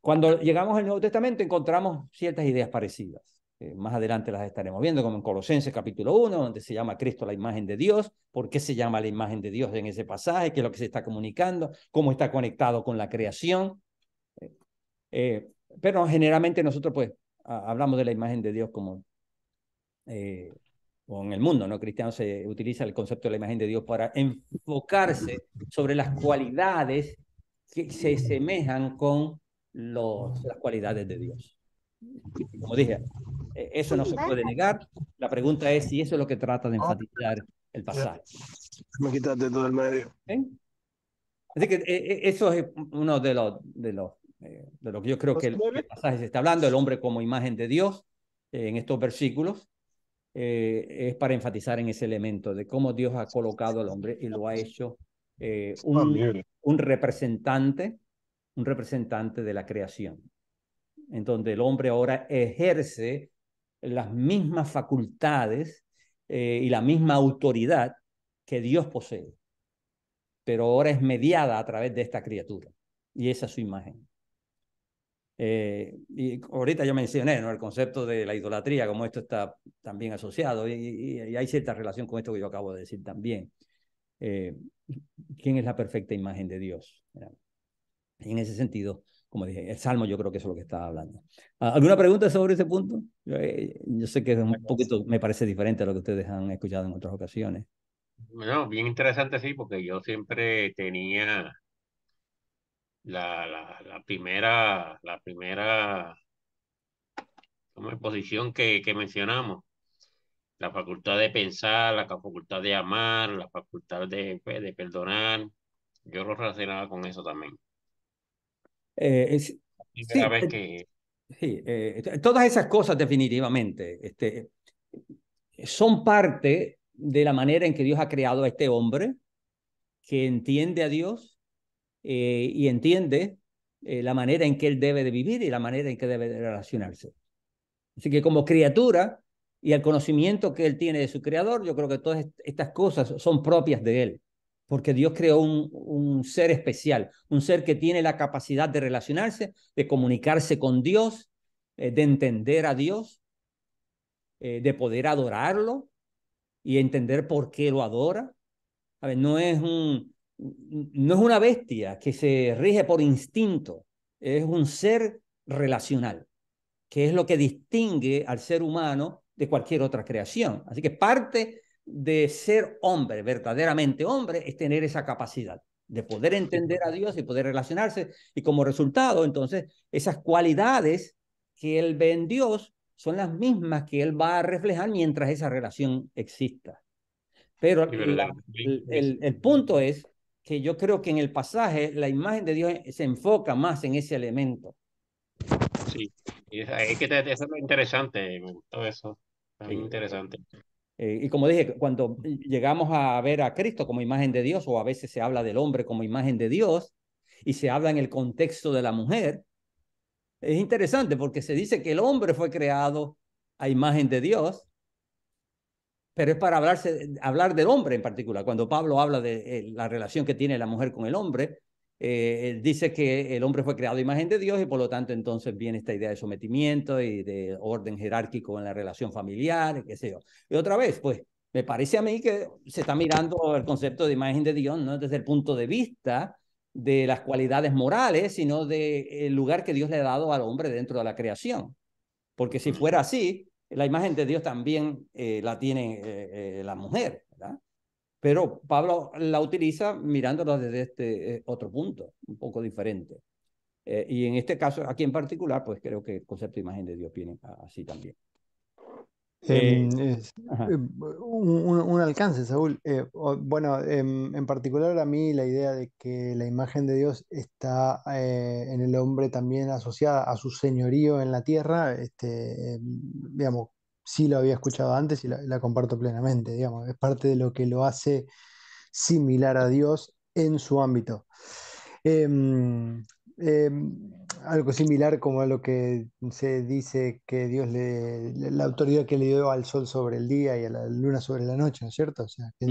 Cuando llegamos al Nuevo Testamento encontramos ciertas ideas parecidas. Eh, más adelante las estaremos viendo, como en Colosenses capítulo 1, donde se llama Cristo la imagen de Dios, por qué se llama la imagen de Dios en ese pasaje, qué es lo que se está comunicando, cómo está conectado con la creación. Eh, eh, pero generalmente nosotros pues hablamos de la imagen de Dios como o en el mundo no cristiano se utiliza el concepto de la imagen de Dios para enfocarse sobre las cualidades que se asemejan con los, las cualidades de Dios. Como dije, e-, eso no se puede negar. La pregunta es si eso es lo que trata de enfatizar el pasaje. Me quitaste todo el medio. Así que e-, e-, eso es uno de los, de los, eh, de lo que yo creo que el, el pasaje se está hablando, el hombre como imagen de Dios en estos versículos. Eh, es para enfatizar en ese elemento de cómo Dios ha colocado al hombre y lo ha hecho eh, ah, un, representante, un representante de la creación, en donde el hombre ahora ejerce las mismas facultades eh, y la misma autoridad que Dios posee, pero ahora es mediada a través de esta criatura y esa es su imagen. Eh, y ahorita yo mencioné ¿no? el concepto de la idolatría, como esto está también asociado, y, hay cierta relación con esto que yo acabo de decir también. Eh, ¿Quién es la perfecta imagen de Dios? En ese sentido, como dije, el Salmo yo creo que es lo que estaba hablando. Ah, ¿Alguna pregunta sobre ese punto? Yo, eh, sé que es un poquito, me parece diferente a lo que ustedes han escuchado en otras ocasiones. Bueno, bien interesante, sí, porque yo siempre tenía la, primera, la primera como posición que, que mencionamos, la facultad de pensar, la facultad de amar, la facultad de, pues, perdonar, yo lo relacionaba con eso también. Eh, eh, eh, todas esas cosas definitivamente este, son parte de la manera en que Dios ha creado a este hombre que entiende a Dios, eh, y entiende eh, la manera en que él debe de vivir y la manera en que debe de relacionarse. Así que como criatura y el conocimiento que él tiene de su creador, yo creo que todas estas cosas son propias de él, porque Dios creó un, un ser especial, un ser que tiene la capacidad de relacionarse, de comunicarse con Dios, eh, de entender a Dios, de poder adorarlo y entender por qué lo adora. A ver, no es un, no es una bestia que se rige por instinto, es un ser relacional, que es lo que distingue al ser humano de cualquier otra creación. Así que parte de ser hombre, verdaderamente hombre, es tener esa capacidad de poder entender a Dios y poder relacionarse. Y como resultado, entonces, esas cualidades que él ve en Dios son las mismas que él va a reflejar mientras esa relación exista. Pero el punto es que yo creo que en el pasaje la imagen de Dios se enfoca más en ese elemento. Sí, es interesante, todo eso, es interesante. Eh, y como dije, cuando llegamos a ver a Cristo como imagen de Dios, o a veces se habla del hombre como imagen de Dios, y se habla en el contexto de la mujer, es interesante porque se dice que el hombre fue creado a imagen de Dios, pero es para hablarse, hablar del hombre en particular. Cuando Pablo habla de eh, la relación que tiene la mujer con el hombre, eh, dice que el hombre fue creado imagen de Dios y por lo tanto entonces viene esta idea de sometimiento y de orden jerárquico en la relación familiar, qué sé yo. Y otra vez, pues me parece a mí que se está mirando el concepto de imagen de Dios no desde el punto de vista de las cualidades morales, sino del lugar que Dios le ha dado al hombre dentro de la creación. Porque si fuera así, la imagen de Dios también eh, la tiene eh, eh, la mujer, ¿verdad? Pero Pablo la utiliza mirándola desde este otro punto, un poco diferente. y en este caso, aquí en particular, pues creo que el concepto de imagen de Dios viene así también. Em, eh, un, alcance, Saúl. Eh, bueno, em, en, particular a mí la idea de que la imagen de Dios está eh, en el hombre también asociada a su señorío en la tierra, este, em, digamos, sí lo había escuchado antes y la, comparto plenamente, digamos, es parte de lo que lo hace similar a Dios en su ámbito. Em, algo similar como a lo que se dice que Dios le, la autoridad que le dio al sol sobre el día y a la luna sobre la noche, ¿no es cierto? O sea, que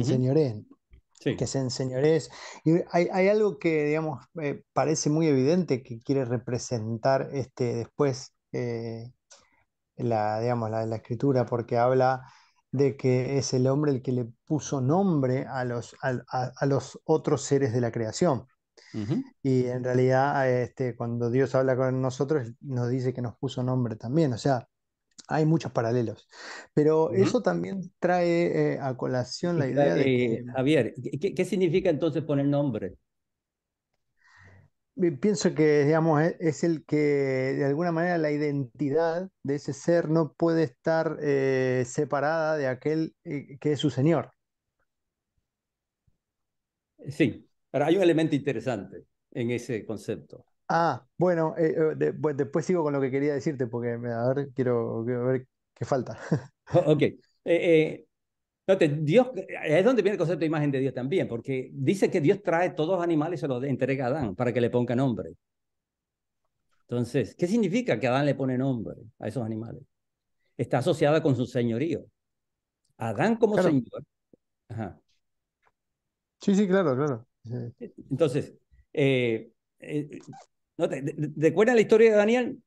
que se enseñorees Y hay, algo que, digamos, eh, parece muy evidente que quiere representar este, después eh, la, digamos, la, la, escritura, porque habla de que es el hombre el que le puso nombre a los, a los otros seres de la creación. Y en realidad, este, cuando Dios habla con nosotros, nos dice que nos puso nombre también. O sea, hay muchos paralelos. Pero eso también trae eh, a colación la idea de... Eh, Javier, ¿qué, significa entonces poner nombre? Pienso que, digamos, e, es el que de alguna manera la identidad de ese ser no puede estar eh, separada de aquel que es su Señor. Sí, Ahora, hay un elemento interesante en ese concepto. Ah, bueno, eh, eh, después sigo con lo que quería decirte, porque a ver, quiero, ver qué falta. Oh, ok. Eh, Dios, es donde viene el concepto de imagen de Dios también, porque dice que Dios trae todos los animales y se los entrega a Adán para que le ponga nombre. Entonces, ¿qué significa que Adán le pone nombre a esos animales? Está asociada con su señorío. Adán como señor. Sí, sí, claro, claro. Entonces, recuerda eh, eh, la historia de Daniel?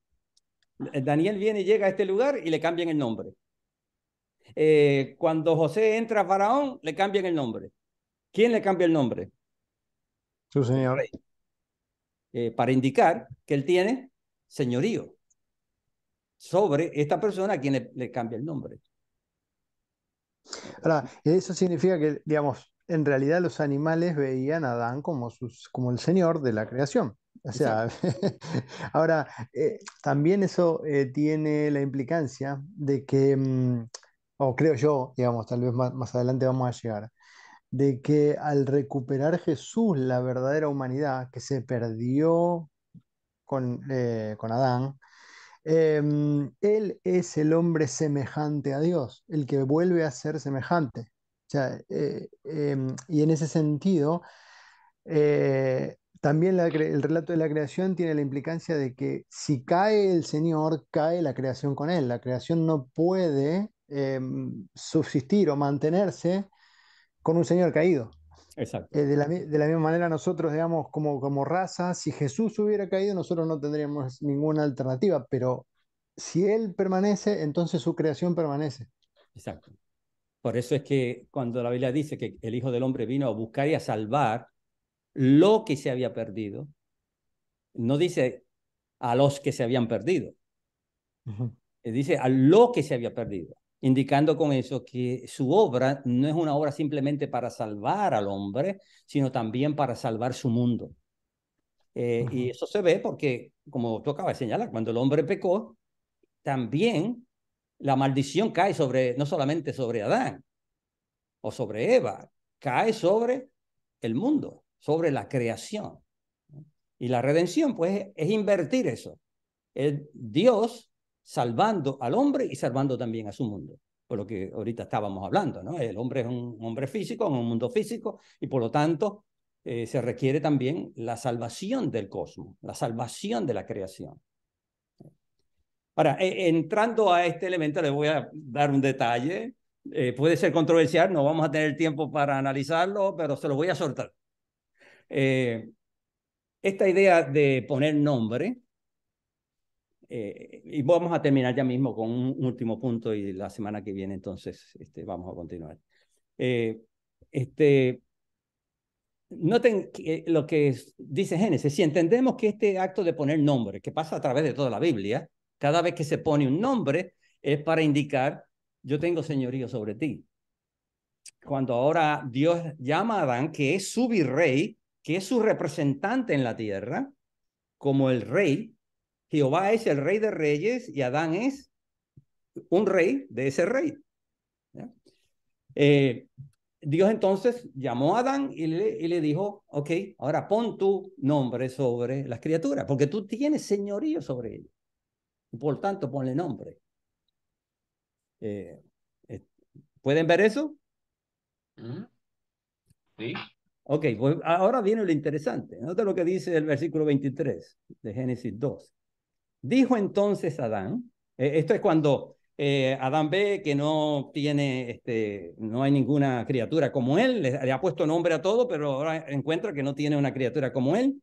Daniel viene y llega a este lugar y le cambian el nombre. Eh, cuando José entra a Faraón, le cambian el nombre. ¿Quién le cambia el nombre? Su señor. para indicar que él tiene señorío sobre esta persona a quien le, le cambia el nombre. Ahora, eso significa que, digamos, en realidad los animales veían a Adán como, sus, como el señor de la creación. O sea, ahora, eh, también eso eh, tiene la implicancia de que, mm, o creo yo, digamos, tal vez más, adelante vamos a llegar, de que al recuperar Jesús la verdadera humanidad que se perdió con, eh, Adán, em, él es el hombre semejante a Dios, el que vuelve a ser semejante. Eh, em, y en ese sentido, eh, también el relato de la creación tiene la implicancia de que si cae el Señor, cae la creación con Él. La creación no puede em, subsistir o mantenerse con un Señor caído. Exacto. Eh, de, la, misma manera nosotros, digamos, como, como raza, si Jesús hubiera caído, nosotros no tendríamos ninguna alternativa, pero si Él permanece, entonces su creación permanece. Exacto. Por eso es que cuando la Biblia dice que el Hijo del Hombre vino a buscar y a salvar lo que se había perdido, no dice a los que se habían perdido, eh, dice a lo que se había perdido, indicando con eso que su obra no es una obra simplemente para salvar al hombre, sino también para salvar su mundo. Eh, y eso se ve porque, como tú acabas de señalar, cuando el hombre pecó, también la maldición cae sobre, no solamente sobre Adán o sobre Eva, cae sobre el mundo, sobre la creación. Y la redención, pues, es invertir eso. Es Dios salvando al hombre y salvando también a su mundo. Por lo que ahorita estábamos hablando, ¿no? El hombre es un hombre físico, en un mundo físico, y por lo tanto eh, se requiere también la salvación del cosmos, la salvación de la creación. Ahora, e, entrando a este elemento, les voy a dar un detalle. Eh, puede ser controversial, no vamos a tener tiempo para analizarlo, pero se lo voy a soltar. Eh, esta idea de poner nombre, eh, y vamos a terminar ya mismo con un último punto y la semana que viene entonces este, vamos a continuar. este, Noten lo que dice Génesis, si entendemos que este acto de poner nombre, que pasa a través de toda la Biblia, cada vez que se pone un nombre es para indicar, yo tengo señorío sobre ti. Cuando ahora Dios llama a Adán, que es su virrey, que es su representante en la tierra, como el rey, Jehová es el rey de reyes y Adán es un rey de ese rey. Eh, Dios entonces llamó a Adán y le, dijo, ok, ahora pon tu nombre sobre las criaturas, porque tú tienes señorío sobre ellas. Por tanto, ponle nombre. Eh, eh, ¿Pueden ver eso? Mm. Sí. Ok, pues ahora viene lo interesante. Nota lo que dice el versículo 23 de Génesis 2. Dijo entonces Adán, eh, esto es cuando Adán ve que no tiene, este, no hay ninguna criatura como él, le, ha puesto nombre a todo, pero ahora encuentra que no tiene una criatura como él.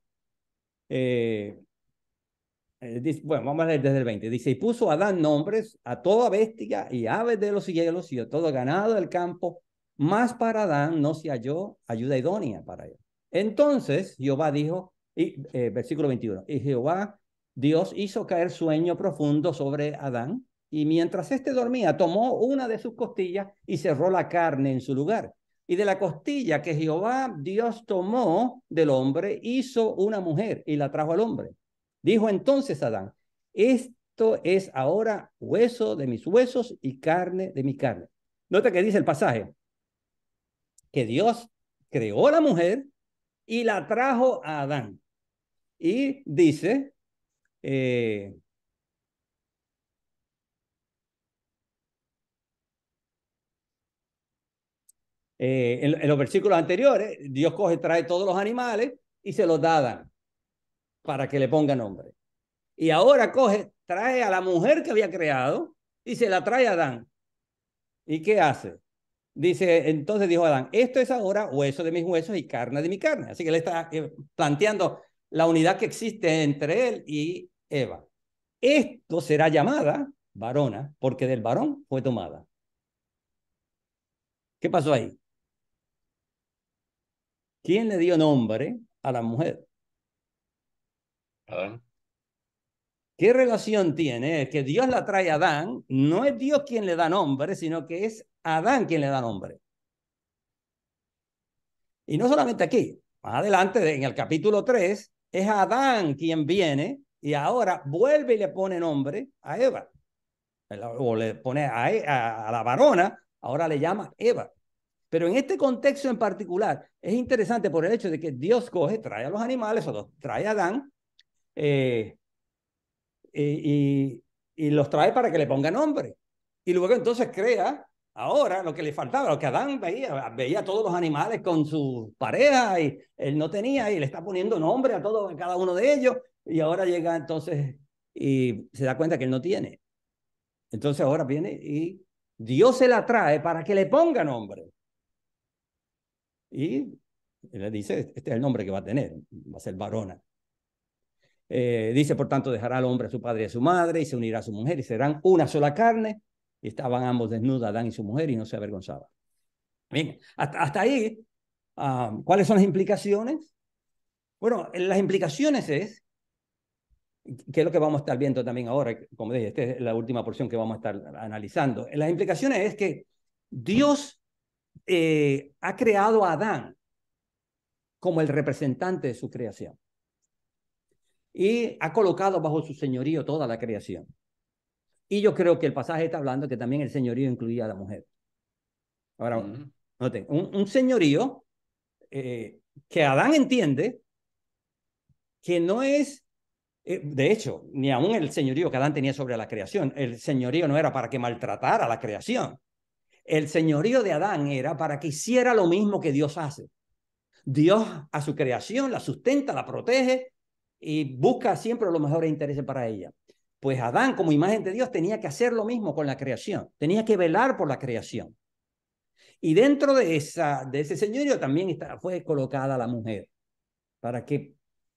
Eh, bueno, vamos a leer desde el 20. Dice, y puso Adán nombres a toda bestia y aves de los cielos y a todo ganado del campo, más para Adán no se halló ayuda idónea para él. Entonces Jehová dijo, eh, versículo 21, y Jehová Dios hizo caer sueño profundo sobre Adán, y mientras éste dormía, tomó una de sus costillas y cerró la carne en su lugar. Y de la costilla que Jehová Dios tomó del hombre, hizo una mujer y la trajo al hombre. Dijo entonces Adán, esto es ahora hueso de mis huesos y carne de mi carne. Nota que dice el pasaje, que Dios creó la mujer y la trajo a Adán. Y dice, eh, eh, en, los versículos anteriores, Dios coge, trae todos los animales y se los da a Adán para que le ponga nombre. Y ahora coge, trae a la mujer que había creado y se la trae a Adán. ¿Y qué hace? Dice, entonces dijo Adán, esto es ahora hueso de mis huesos y carne de mi carne. Así que le está eh, planteando la unidad que existe entre él y Eva. Esto será llamada varona, porque del varón fue tomada. ¿Qué pasó ahí? ¿Quién le dio nombre a la mujer? ¿Qué relación tiene? que Dios la trae a Adán, no es Dios quien le da nombre, sino que es Adán quien le da nombre. Y no solamente aquí, más adelante en el capítulo 3, es Adán quien viene y ahora vuelve y le pone nombre a Eva. O le pone e- a, a la varona, ahora le llama Eva. Pero en este contexto en particular es interesante por el hecho de que Dios coge, trae a los animales, o los trae a Adán, eh, y, los trae para que le ponga nombre. Y luego entonces crea ahora lo que le faltaba, lo que Adán veía, veía todos los animales con sus parejas y él no tenía y le está poniendo nombre a, todo, cada uno de ellos y ahora llega entonces y se da cuenta que él no tiene. Entonces ahora viene y Dios se la trae para que le ponga nombre. Y le dice, este es el nombre que va a tener, va a ser varona. Eh, dice, por tanto, dejará al hombre a su padre y a su madre y se unirá a su mujer y serán una sola carne. Y estaban ambos desnudos, Adán y su mujer, y no se avergonzaban. Bien, hasta, ahí, ah, ¿cuáles son las implicaciones? Bueno, las implicaciones es, que es lo que vamos a estar viendo también ahora, como dije, esta es la última porción que vamos a estar analizando. Las implicaciones es que Dios eh, ha creado a Adán como el representante de su creación y ha colocado bajo su señorío toda la creación. Y yo creo que el pasaje está hablando que también el señorío incluía a la mujer. Ahora, un, señorío eh, que Adán entiende que no es, eh, de hecho, ni aún el señorío que Adán tenía sobre la creación, el señorío no era para que maltratara la creación. El señorío de Adán era para que hiciera lo mismo que Dios hace. Dios a su creación la sustenta, la protege, y busca siempre los mejores intereses para ella. Pues Adán, como imagen de Dios, tenía que hacer lo mismo con la creación, tenía que velar por la creación. Y dentro de, esa, de ese señorío también está, fue colocada la mujer para que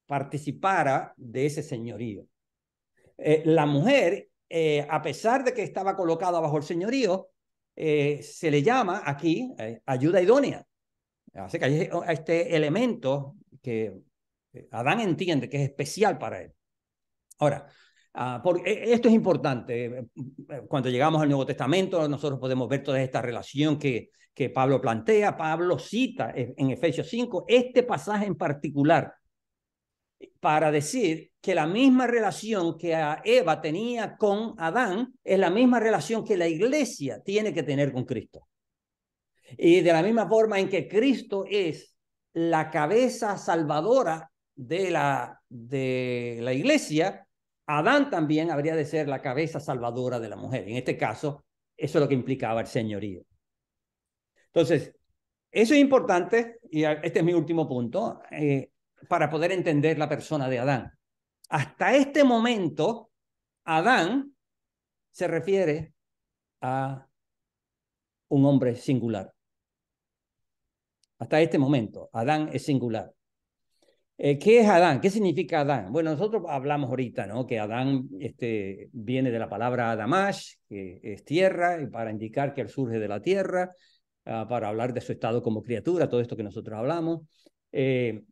participara de ese señorío. Eh, la mujer, eh, a pesar de que estaba colocada bajo el señorío, eh, se le llama aquí ayuda idónea. Así que este elemento que eh, Adán entiende que es especial para él. Ahora, ah, e, esto es importante. Eh, eh, cuando llegamos al Nuevo Testamento, nosotros podemos ver toda esta relación que, que Pablo plantea. Pablo cita en Efesios 5 este pasaje en particular para decir que la misma relación que a Eva tenía con Adán es la misma relación que la iglesia tiene que tener con Cristo. Y de la misma forma en que Cristo es la cabeza salvadora de la, de la iglesia, Adán también habría de ser la cabeza salvadora de la mujer. En este caso, eso es lo que implicaba el señorío. Entonces, eso es importante, y este es mi último punto, eh, para poder entender la persona de Adán. Hasta este momento, Adán se refiere a un hombre singular. Hasta este momento, Adán es singular. Eh, ¿Qué es Adán? ¿Qué significa Adán? Bueno, nosotros hablamos ahorita, ¿no? Que Adán este, viene de la palabra Adamash, que es tierra, y para indicar que él surge de la tierra, ah, para hablar de su estado como criatura, todo esto que nosotros hablamos. Eh,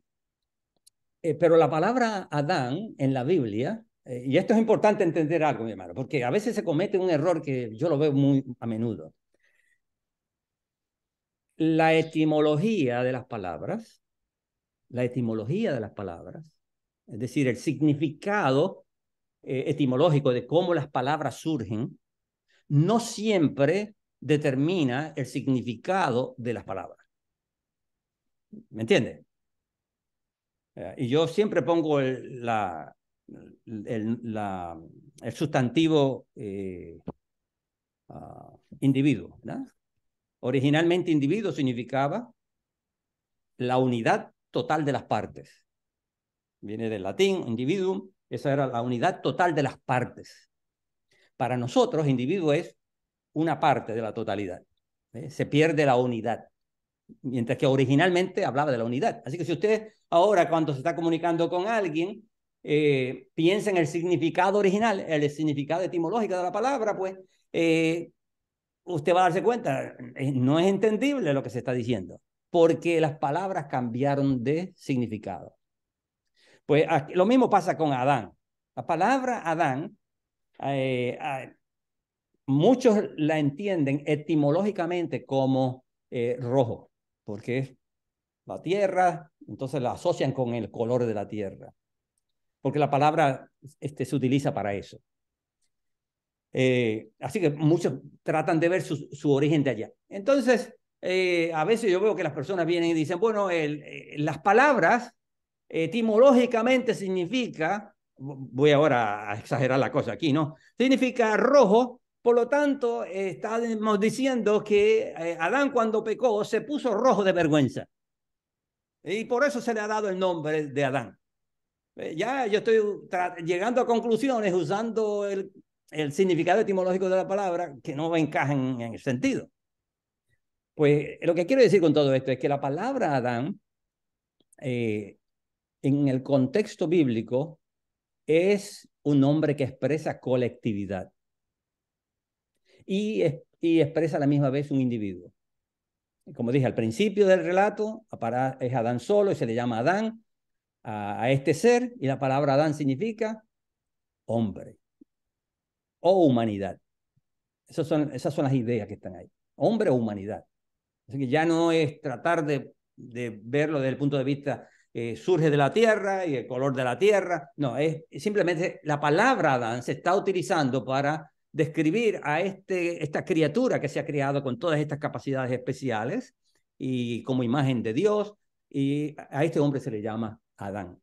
eh, pero la palabra Adán en la Biblia, y esto es importante entender algo, mi hermano, porque a veces se comete un error que yo lo veo muy a menudo. La etimología de las palabras la etimología de las palabras, es decir, el significado eh, etimológico de cómo las palabras surgen, no siempre determina el significado de las palabras. ¿Me entiendes? Eh, y yo siempre pongo el, sustantivo eh, ah, individuo. Originalmente individuo significaba la unidad total de las partes. Viene del latín, individuum, esa era la unidad total de las partes. Para nosotros, individuo es una parte de la totalidad. ¿eh? Se pierde la unidad. Mientras que originalmente hablaba de la unidad. Así que si usted ahora, cuando se está comunicando con alguien, eh, piensa en el significado original, el significado etimológico de la palabra, pues eh, usted va a darse cuenta, no es entendible lo que se está diciendo porque las palabras cambiaron de significado. Pues lo mismo pasa con Adán. La palabra Adán, eh, muchos la entienden etimológicamente como eh, rojo, porque es la tierra, entonces la asocian con el color de la tierra, porque la palabra este, se utiliza para eso. Eh, así que muchos tratan de ver su, su origen de allá. Entonces, eh, a veces yo veo que las personas vienen y dicen, bueno, el, eh, las palabras etimológicamente significa, voy ahora a exagerar la cosa aquí, ¿no? Significa rojo, por lo tanto, estamos diciendo que eh, Adán cuando pecó se puso rojo de vergüenza. Y por eso se le ha dado el nombre de Adán. ya yo estoy llegando a conclusiones usando el, el, significado etimológico de la palabra que no encaja en el sentido. Pues lo que quiero decir con todo esto es que la palabra Adán, eh, en el contexto bíblico, es un nombre que expresa colectividad y, expresa a la misma vez un individuo. Como dije al principio del relato, es Adán solo y se le llama Adán a, este ser y la palabra Adán significa hombre o humanidad. Esas son, esas son las ideas que están ahí, hombre o humanidad que ya no es tratar de, verlo desde el punto de vista eh, surge de la tierra y el color de la tierra. No, es, simplemente la palabra Adán se está utilizando para describir a este, esta criatura que se ha creado con todas estas capacidades especiales y como imagen de Dios. Y a este hombre se le llama Adán.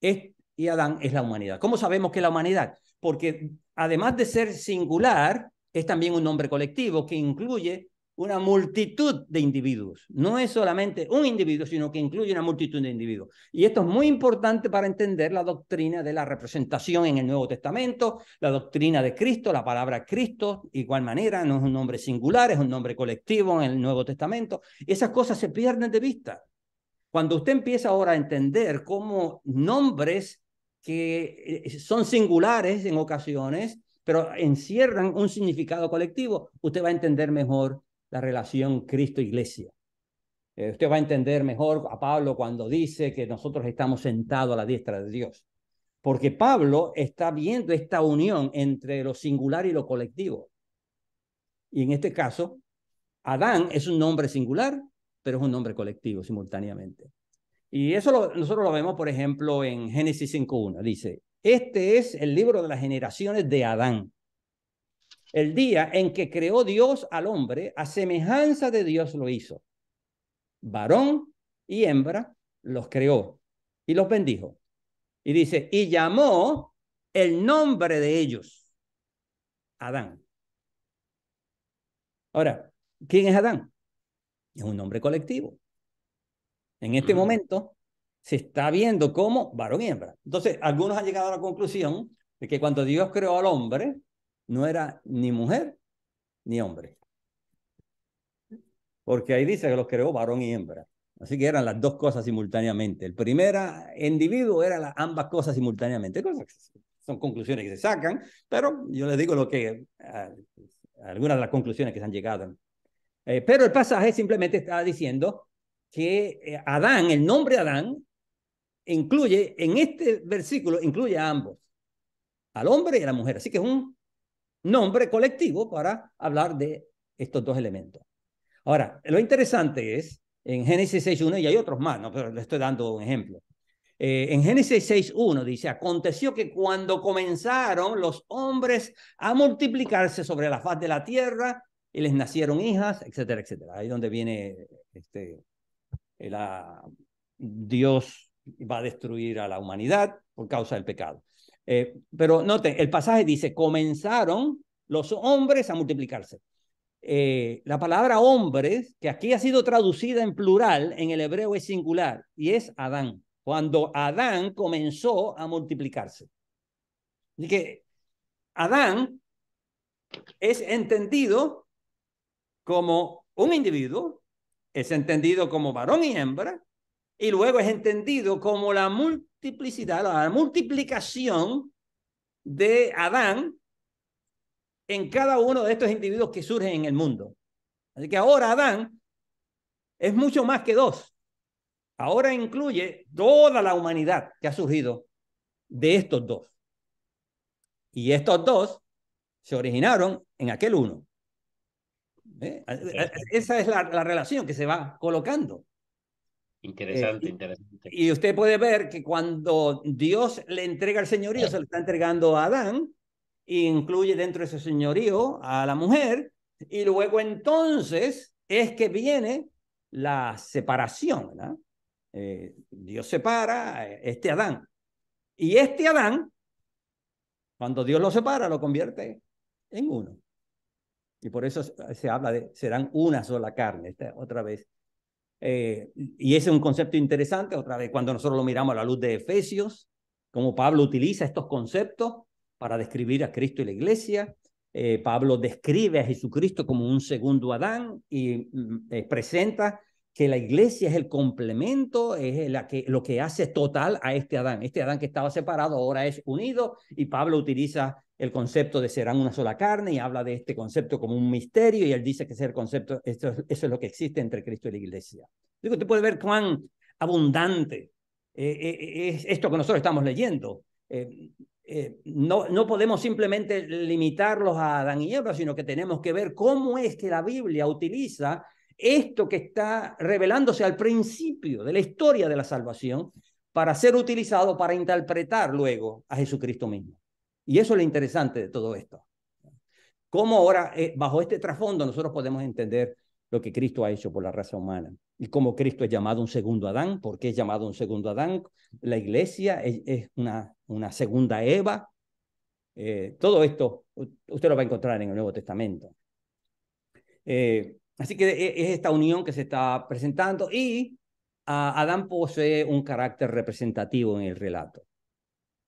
Es, y Adán es la humanidad. ¿Cómo sabemos que es la humanidad? Porque además de ser singular, es también un nombre colectivo que incluye una multitud de individuos. No es solamente un individuo, sino que incluye una multitud de individuos. Y esto es muy importante para entender la doctrina de la representación en el Nuevo Testamento, la doctrina de Cristo, la palabra Cristo, igual manera, no es un nombre singular, es un nombre colectivo en el Nuevo Testamento. Esas cosas se pierden de vista. Cuando usted empieza ahora a entender cómo nombres que eh, son singulares en ocasiones, pero encierran un significado colectivo, usted va a entender mejor la relación Cristo-Iglesia. Eh, usted va a entender mejor a Pablo cuando dice que nosotros estamos sentados a la diestra de Dios, porque Pablo está viendo esta unión entre lo singular y lo colectivo. Y en este caso, Adán es un nombre singular, pero es un nombre colectivo simultáneamente. Y eso lo, nosotros lo vemos, por ejemplo, en Génesis 5.1. Dice, este es el libro de las generaciones de Adán. El día en que creó Dios al hombre, a semejanza de Dios lo hizo. Varón y hembra los creó y los bendijo. Y dice, y llamó el nombre de ellos, Adán. Ahora, ¿quién es Adán? Es un nombre colectivo. En este momento se está viendo como varón y hembra. Entonces, algunos han llegado a la conclusión de que cuando Dios creó al hombre, no era ni mujer ni hombre. Porque ahí dice que los creó varón y hembra. Así que eran las dos cosas simultáneamente. El primer individuo era ambas cosas simultáneamente. son conclusiones que se sacan, pero yo les digo lo que algunas de las conclusiones que se han llegado. Eh, pero el pasaje simplemente está diciendo que eh, Adán, el nombre Adán, incluye, en este versículo, incluye a ambos, al hombre y a la mujer. Así que es un nombre colectivo para hablar de estos dos elementos. Ahora, lo interesante es, en Génesis 6.1, y hay otros más, ¿no? pero le estoy dando un ejemplo. Eh, en Génesis 6.1 dice, aconteció que cuando comenzaron los hombres a multiplicarse sobre la faz de la tierra, y les nacieron hijas, etcétera, etcétera. Ahí donde viene este, ah, Dios va a destruir a la humanidad por causa del pecado. Eh, pero note, el pasaje dice, comenzaron los hombres a multiplicarse. Eh, la palabra hombres, que aquí ha sido traducida en plural, en el hebreo es singular, y es Adán, cuando Adán comenzó a multiplicarse. Así que Adán es entendido como un individuo, es entendido como varón y hembra, y luego es entendido como la multitud multiplicidad, la multiplicación de Adán en cada uno de estos individuos que surgen en el mundo. Así que ahora Adán es mucho más que dos. Ahora incluye toda la humanidad que ha surgido de estos dos. Y estos dos se originaron en aquel uno. ¿Eh? Esa es la relación que se va colocando. Eh, interesante, interesante. Y usted puede ver que cuando Dios le entrega el señorío, se lo está entregando a Adán, incluye dentro de ese señorío a la mujer, y luego entonces es que viene la separación, eh, Dios separa a este Adán. Y este Adán, cuando Dios lo separa, lo convierte en uno. Y por eso se habla de serán una sola carne, otra vez eh, y ese es un concepto interesante, otra vez, cuando nosotros lo miramos a la luz de Efesios, como Pablo utiliza estos conceptos para describir a Cristo y la iglesia. Eh, Pablo describe a Jesucristo como un segundo Adán y mm, eh, presenta que la iglesia es el complemento, es la que, lo que hace total a este Adán. Este Adán que estaba separado ahora es unido y Pablo utiliza el concepto de serán una sola carne y habla de este concepto como un misterio y él dice que ese es el concepto, esto, eso es lo que existe entre Cristo y la iglesia. Digo, usted puede ver cuán abundante eh, eh, eh, es esto que nosotros estamos leyendo. no, no podemos simplemente limitarlos a Adán y Eva, sino que tenemos que ver cómo es que la Biblia utiliza esto que está revelándose al principio de la historia de la salvación para ser utilizado para interpretar luego a Jesucristo mismo. Y eso es lo interesante de todo esto. Cómo ahora, eh, bajo este trasfondo, nosotros podemos entender lo que Cristo ha hecho por la raza humana y cómo Cristo es llamado un segundo Adán, porque qué es llamado un segundo Adán, la iglesia es, una, una segunda Eva. Eh, todo esto usted lo va a encontrar en el Nuevo Testamento. Eh, Así que e, es esta unión que se está presentando y ah, Adán posee un carácter representativo en el relato.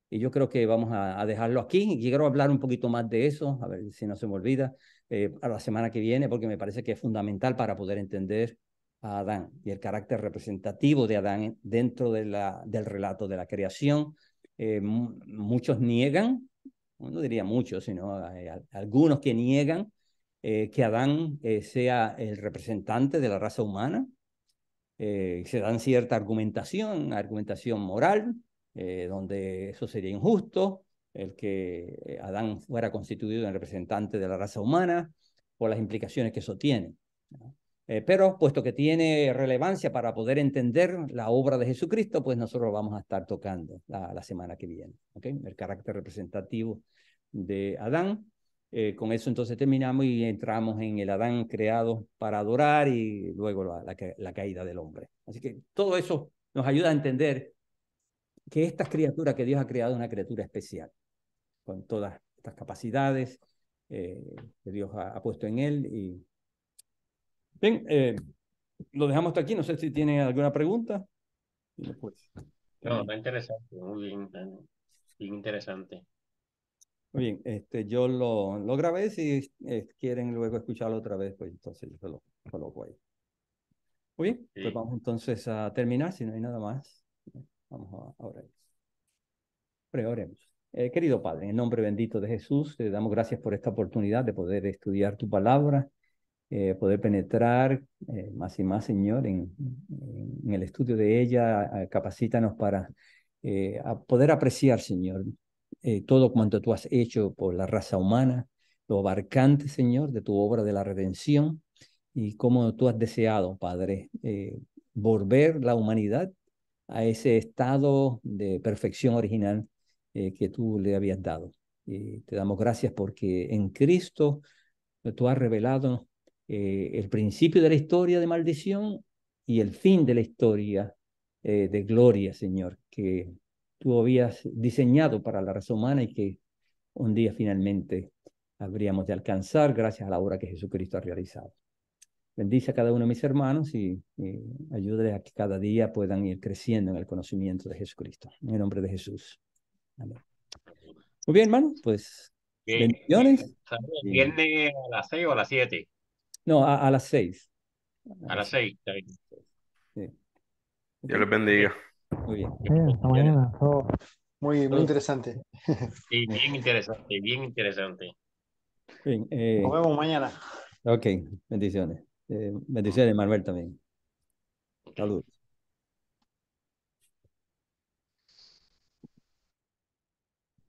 Y yo creo que vamos a, dejarlo aquí. y Quiero hablar un poquito más de eso, a ver si no se me olvida, eh, a la semana que viene, porque me parece que es fundamental para poder entender a Adán y el carácter representativo de Adán dentro del relato de la creación. Eh, muchos niegan, no diría muchos, sino eh, algunos que niegan eh, que Adán eh, sea el representante de la raza humana. Eh, se dan cierta argumentación, argumentación moral, donde eso sería injusto, el que Adán fuera constituido el representante de la raza humana, por las implicaciones que eso tiene. pero puesto que tiene relevancia para poder entender la obra de Jesucristo, pues nosotros vamos a estar tocando la, semana que viene, el carácter representativo de Adán eh, con eso entonces terminamos y entramos en el Adán creado para adorar y luego la, caída del hombre. Así que todo eso nos ayuda a entender que esta criatura que Dios ha creado es una criatura especial, con todas estas capacidades eh, que Dios ha, puesto en él. Y... Bien, eh, lo dejamos hasta aquí. No sé si tiene alguna pregunta. No, está interesante, muy interesante. Muy bien, este, yo lo, lo grabé, si eh, quieren luego escucharlo otra vez, pues entonces yo lo coloco ahí. Muy bien, pues vamos entonces a terminar, si no hay nada más. Vamos a, orar. Eh, querido Padre, en el nombre bendito de Jesús, te damos gracias por esta oportunidad de poder estudiar tu palabra, eh, poder penetrar más y más, Señor, en, el estudio de ella. capacítanos para a poder apreciar, Señor, eh, todo cuanto tú has hecho por la raza humana, lo abarcante, Señor, de tu obra de la redención y cómo tú has deseado, Padre, eh, volver la humanidad a ese estado de perfección original eh, que tú le habías dado. te damos gracias porque en Cristo tú has revelado el principio de la historia de maldición y el fin de la historia de gloria, Señor, que tú habías diseñado para la raza humana y que un día finalmente habríamos de alcanzar gracias a la obra que Jesucristo ha realizado. Bendice a cada uno de mis hermanos y, y a que cada día puedan ir creciendo en el conocimiento de Jesucristo. En el nombre de Jesús. Muy bien, hermano, pues bendiciones. Bien. a las seis o a las siete? No, a, las seis. A, las seis, Sí. Dios les bendiga. Muy bien. hasta mañana. muy, muy interesante. Sí, bien interesante, bien interesante. Eh, Nos vemos mañana. Ok, bendiciones. Eh, bendiciones, Manuel, también. Salud.